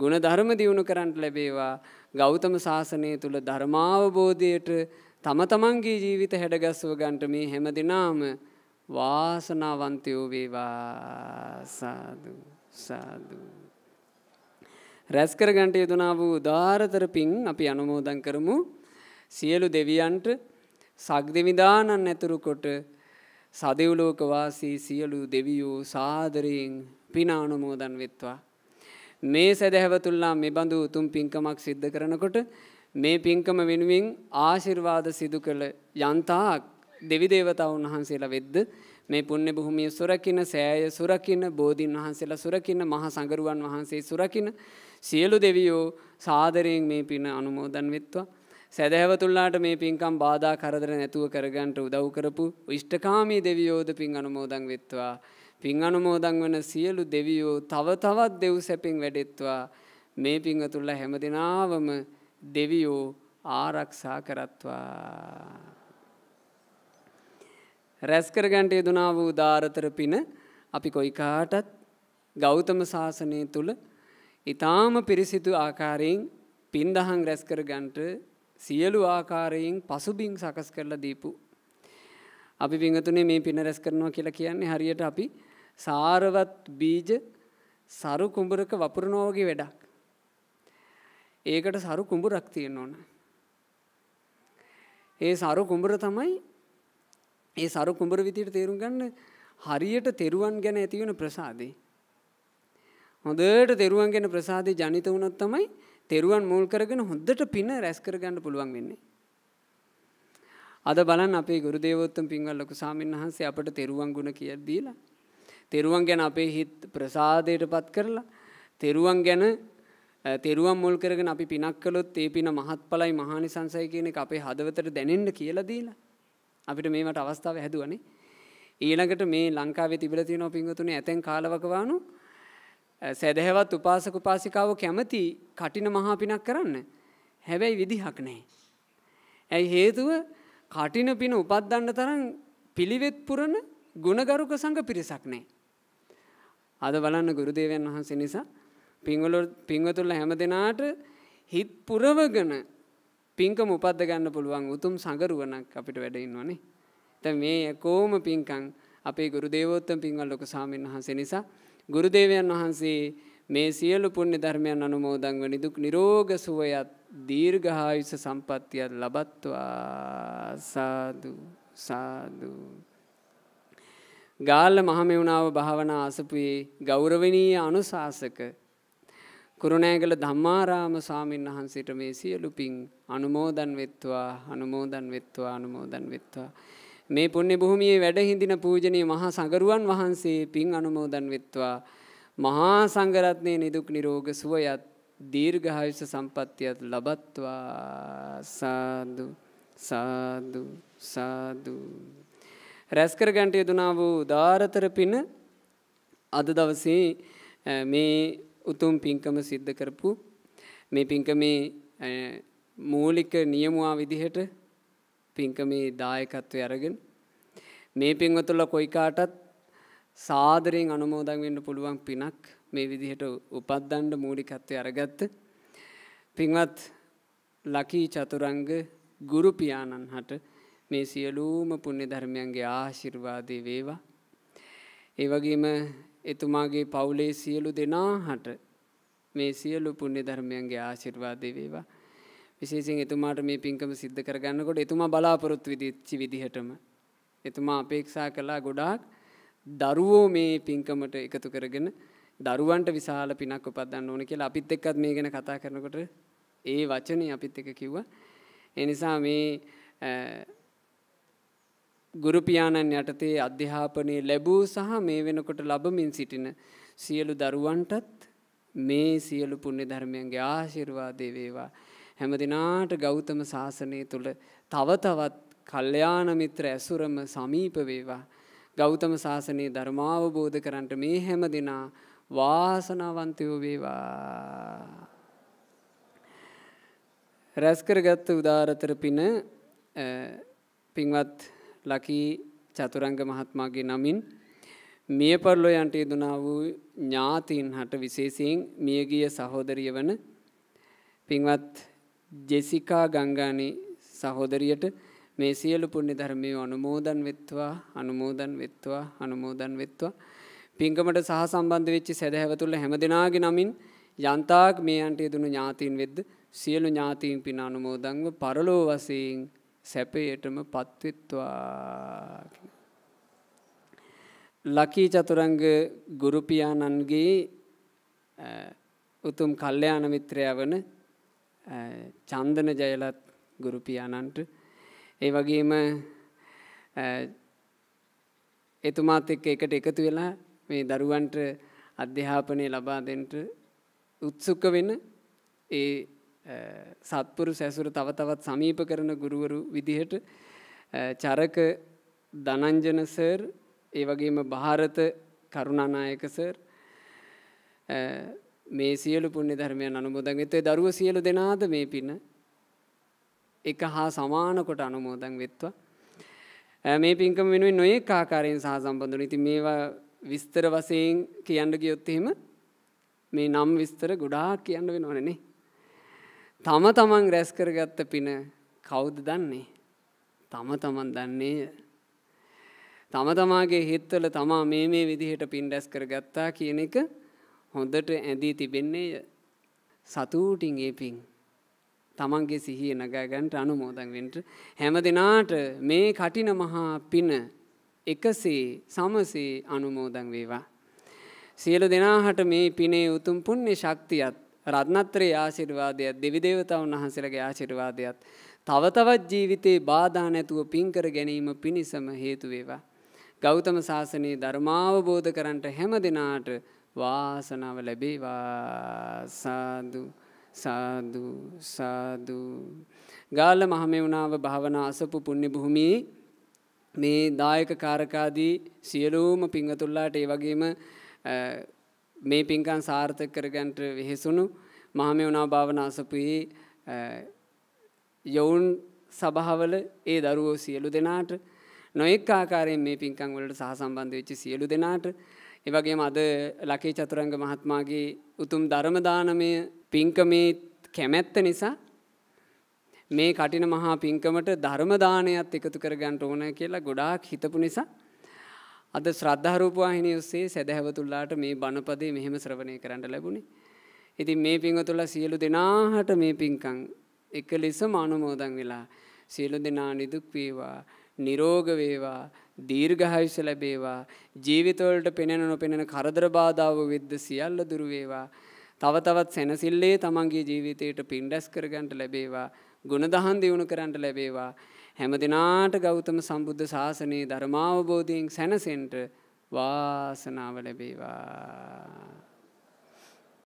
ගුණ ධර්ම දියුණු කරන්නට ලැබේවා ගෞතම සාසනය තුල ධර්මාවබෝධයට තම තමන්ගේ ජීවිත හැඩගස්ව ගන්නට මේ හැම දිනාම වාසනාවන්තයෝ වේවා සාදු සාදු රැස්කර ගන්ට යෙදනා වූ ධාරතර පින් අපි අනුමෝදන් කරමු සියලු දෙවියන්ට සක්දෙවිදානන් ඇතුරුකොට සදව්ලෝකවාසී සියලු දෙවියෝ සාදරයෙන් පිනානුමෝදන් වෙත්වා. මේ සැදැහැවතුල්ලා මේ බඳු උතුම් පින්කමක් සිද්ධ කරනකොට මේ පින්කම වෙනුවෙන් ආශිර්වාද සිදු කළ යන්තාක් දෙවිදේවතාවුන් වහන්සේලා වෙද්ද මේ පුුණ්‍ය බොහොමිය සුරකින සෑය සුරකින බෝධීන් වහන්සේලා සුරකින මහ සඟරුවන් වහන්සේ සුරකින සියලු දෙවියෝ සාදරයෙන් මේ පින අනුමෝදන් වෙත්වා. සැදැවතුල්ලාට මේ පින්කම් බාධා කරදර නැතුව කරගන්ට උදව් කරපු විෂ්ඨකාමී දෙවියෝද පින් අනුමෝදන් වෙත්වා. පින් අනුමෝදන් වන සියලු දෙවියෝ තව තවත් දෙව් සැපින් වැඩෙත්වා. මේ පිංහ තුල්ල හැම දෙනාවම දෙවියෝ ආරක්ෂා කරත්වා. රැස්කරගන්ට යෙදනා වූ ධාරතර පින අපි කොයිකාටත් ගෞතම ශාසනය තුළ ඊටාම පිරිසිදු ආකාරයෙන් පින්දහම් රැස් කර ගන්නට සියලු ආකාරයෙන් පසුබිම් සකස් කරලා දීපු අපි විගතුනේ මේ පින රැස් කරනවා කියලා කියන්නේ හරියට අපි සාරවත් බීජ සරු කුඹරක වපුරනවා වගේ වැඩක්. ඒකට සරු කුඹරක් තියෙන්න ඕන. ඒ සරු කුඹර තමයි ඒ සරු කුඹර විදියට තේරුම් ගන්න හරියට තෙරුවන් ගැන ඇති වෙන ප්‍රසාදේ. හොඳට තෙරුවන් ගැන ප්‍රසාදය ජනිත වුණොත් තමයි තෙරුවන් මූල් කරගෙන හොඳට පින රැස් කරගන්න පුළුවන් වෙන්නේ. අද බලන් අපේ ගුරු දේවෝත්තම පින්වල් ලොකු සාමින් වහන්සේ අපට තෙරුවන් ගුණ කියලා දීලා තෙරුවන් ගැන අපේ හිත ප්‍රසාදයටපත් කරලා තෙරුවන් ගැන තෙරුවන් මුල් කරගෙන අපි පිනක් කළොත් ඒ පින මහත්ඵලයි මහානිසංසයි කියන එක අපේ හදවතට දැනෙන්න කියලා දීලා අපිට මේවට අවස්ථාව හැදුවනේ ඊළඟට මේ ලංකාවේ තිබිලා තියෙන පින්වතුනි ඇතෙන් කාලවකවානු සැදැහැවත් උපාසක උපාසිකාව කැමති කටින මහා පිනක් කරන්න. හැබැයි විදිහක් නෑ. ඇයි හේතුව කටින පින උපත්දන්න තරම් පිළිවෙත් පුරණ ගුණගරුක සංඝ පිරිසක් නෑ. අද බලන්න ගුරුදේවයන් වහන්සේ නිසා පිංගල පිංවතුල්ල හැම දෙනාට හිත් පුරවගෙන පින්කම උපද්ද ගන්න පුළුවන් උතුම් සංගරුවනක් අපිට වැඩඉන්නවනේ. තැ මේ කෝම පින්කං අපේ ගුරු දේවෝත්තම පින්වල් ලොක සාමීන් වහන්සේ නිසා ගුරුදේවයන් වහන්සේ මේ සියලු පුණ්‍ය ධර්මයන් අනුමෝදන් වනි දුක් නිරෝග සුවයත් දීර්ඝායුෂ සම්පත්තියත් ලබත්වා සාදු සාදු ගාල්ල මහමෙවුනාව භාවනා අසපුයේ ගෞරවනීය අනුශාසක කුරුණෑගල ධම්මාරාම ස්වාමීන් වහන්සේට මේ සියලු පිං අනුමෝදන් වෙත්වා අනුමෝදන් වෙත්වා අනුමෝදන් වෙත්වා මේ පුණ්‍ය භූමියේ වැඩ හිඳින පූජනීය මහා සංඝරුවන් වහන්සේ පින් අනුමෝදන් වෙත්වා මහා සංඝරත්නයේ නිදුක් නිරෝග සුවයත් දීර්ඝායුෂ සම්පත්තියත් ලබත්වා සාදු සාදු සාදු රැස්කර ගන්ට යෙදුනා වූ ධාරතර පින අද දවසේ මේ උතුම් පින්කම සිද්ධ කරපු මේ පින්කමේ මූලික නියමුවා විදිහට පින්කමේ දායකත්වය අරගෙන මේ පින්වතුල කොයිකාටත් සාදරයෙන් අනුමෝදන් වෙන්න පුළුවන් පිනක් මේ විදිහට උපද්දන්න මූලිකත්වය අරගත්ත පින්වත් ලකී චතුරංග ගුරු පියාණන් හට මේ සියලුම පුණ්‍ය ධර්මයන්ගේ ආශිර්වාදේ වේවා ඒ වගේම එතුමාගේ පවුලේ සියලු දෙනා හට මේ සියලු පුණ්‍ය ධර්මයන්ගේ ආශිර්වාදේ වේවා විශේෂයෙන් එතුමාට මේ පින්කම සිද්ධ කරගන්නකොට එතුමා බලාපොරොත්තු විදිච්චි විදිහටම එතුමා අපේක්ෂා කළා ගොඩාක් දරුවෝ මේ පින්කමට එකතු කරගෙන දරුවන්ට විශාල පිනක් උපදන්න ඕන කියලා අපිත් එක්කත් මේ ගැන කතා කරනකොට ඒ වචනේ අපිත් එක කිව්වා. ඒ නිසා මේ ගුරු පියාණන් යටතේ අධ්‍යාපනය ලැබූ සහ මේ වෙනකොට ලබමින් සිටින සියලු දරුවන්ටත් මේ සියලු පුණ්‍ය ධර්මයන්ගේ ආශිර්වාදේ වේවා. හැම දිනාට ගෞතම ශාසනය තුළ තව තවත් කල්යාණ මිත්‍ර ඇසුරම සමීප වේවා. ගෞතම ශාසනයේ ධර්මාවබෝධ කරන්ට මේ හැම දිනා වාසනාවන්තයෝ වේවා. රැස්කරගත්ත උදාරතර පින පින්වත් ලකී චතුරංග මහත්මාගේ නමින් මිය පරලෝ යන්ට යෙදුනා වූ ඥාතීන් හට විශේෂයෙන් මියගිය සහෝදරිය වන පින්වත් ජෙසිකා ගංගානේ සහෝදරියට මේ සියලු පුණ්‍ය ධර්මයේ අනුමෝදන් වෙත්වා අනුමෝදන් වෙත්වා අනුමෝදන් වෙත්වා පින්කමට සහ සම්බන්ධ වෙච්ච සදහැවතුල හැමදෙනාගේ නමින් යන්තාක් මේ අන්ට යදුණු ඥාතීන් වෙද්ද සියලු ඥාතීන් පින අනුමෝදන්ව පරලෝ වශයෙන් සැපයටම පත්වෙත්වා ලකී චතුරංග ගුරු පියාණන්ගේ උතුම් කල්යාණ මිත්‍රයා වන චන්දන ජයලත් ගුරුපියාණන්ට ඒ වගේම එතුමාත් එක්ක එකට එකතු වෙලා මේ දරුවන්ට අධ්‍යාපනය ලබා දෙන්ට උත්සුක වෙන ඒ සත්පුරු සැසුර තව තවත් සමීප කරන ගුරුවරු විදිහට චරක දනංජන සර් ඒ වගේම භාරත කරුණනායක සර් මේ සියලු පුණ්‍ය ධර්මයන් අනුමෝදන් වෙත්වා දරුව සියලු දෙනාද මේ පින එක හා සමාන කොට අනුමෝදන් වෙත්වා මේ පින්කම වෙනුවෙන් නොයෙක් ආකාරයෙන් සහ සම්බන්ධුන ඉතින් මේවා විස්තර වශයෙන් කියන්න ගියොත් එහෙම මේ නම් විස්තර ගොඩාක් කියන්න වෙනවනේ තම තමන් රැස් කරගත්ත පින කවුද දන්නේ තම තමන් දන්නේය තම තමාගේ හිත්වල තමා මේ මේ විදිහට පින් රැස් කරගත්තා කියන එක හොඳට ඇඳී තිබෙන්නේ සතුටින් ඒ පිං. තමන්ගේ සිහිය නගා ගන්නට අනුමෝදන් වෙන්න හැම දිනාට මේ කටින මහා පින එකසේ සමසේ අනුමෝදන් වේවා. සියලු දෙනාට මේ පිනේ උතුම් පුණ්‍ය ශක්තියත් රත්නත්‍රයේ ආශිර්වාදයත් දෙවිදේවතාවුන් වහන්සේලාගේ ආශිර්වාදයත් තව තවත් ජීවිතේ බාධා නැතුව පින් කර ගැනීම පිණිසම හේතු වේවා. ගෞතම සාසනයේ ධර්මාවබෝධ කරන්ට හැම දිනාට වාසනාව ලැබේවා සාදු සාදු සාදු ගාල මහමෙවුණාව භාවනා අසපු පුුණ්‍ය බොහොමි මේ දායක කාරකාදී සියලූම පිංහතුල්ලාට ඒ වගේම මේ පින්කන් සාර්ථක කරගන්ට වෙහෙසුණු මහමෙවුණා භාවනා අසපුයේ යොවුන් සභාවල ඒ දරුවෝ සියලු දෙනාට නොයෙක් ආකාරයෙන් මේ පින්කං වලට සහ සම්බන්ධ වෙච්චි සියලු දෙනාට ඒ වගේම අද ලකී චතුරංග මහත්මයාගේ උතුම් ධර්ම දානමය පින්කමේ කැමැත්ත නිසා මේ කටින මහා පින්කමට ධර්ම දානයත් එකතු කර ගන්න ඕන කියලා ගොඩාක් හිතපු නිසා අද ශ්‍රද්ධා රූප වාහිනිය ඔස්සේ සදහැවතුල්ලාට මේ බණපදේ මෙහෙම ශ්‍රවණය කරන්න ලැබුණේ. ඉතින් මේ පින්වතුලා සියලු දෙනාට මේ පින්කම් එකලෙසම අනුමෝදන් වෙලා සියලු දෙනා නිදුක් වේවා නිරෝග වේවා දීර්ඝායුෂ ලැබේවා ජීවිතවලට පෙනෙන නොපෙනෙන කරදර බාධාව විද්ද සියල්ල දුරු වේවා තව තවත් සැනසෙල්ලේ තමන්ගේ ජීවිතයට පින් රැස් කරගන්නට ලැබේවා ගුණදහම් දියුණු කරන්නට ලැබේවා හැම දිනාට ගෞතම සම්බුද්ධ ශාසනයේ ධර්මාවබෝධයෙන් සැනසෙන්න වාසනාව ලැබේවා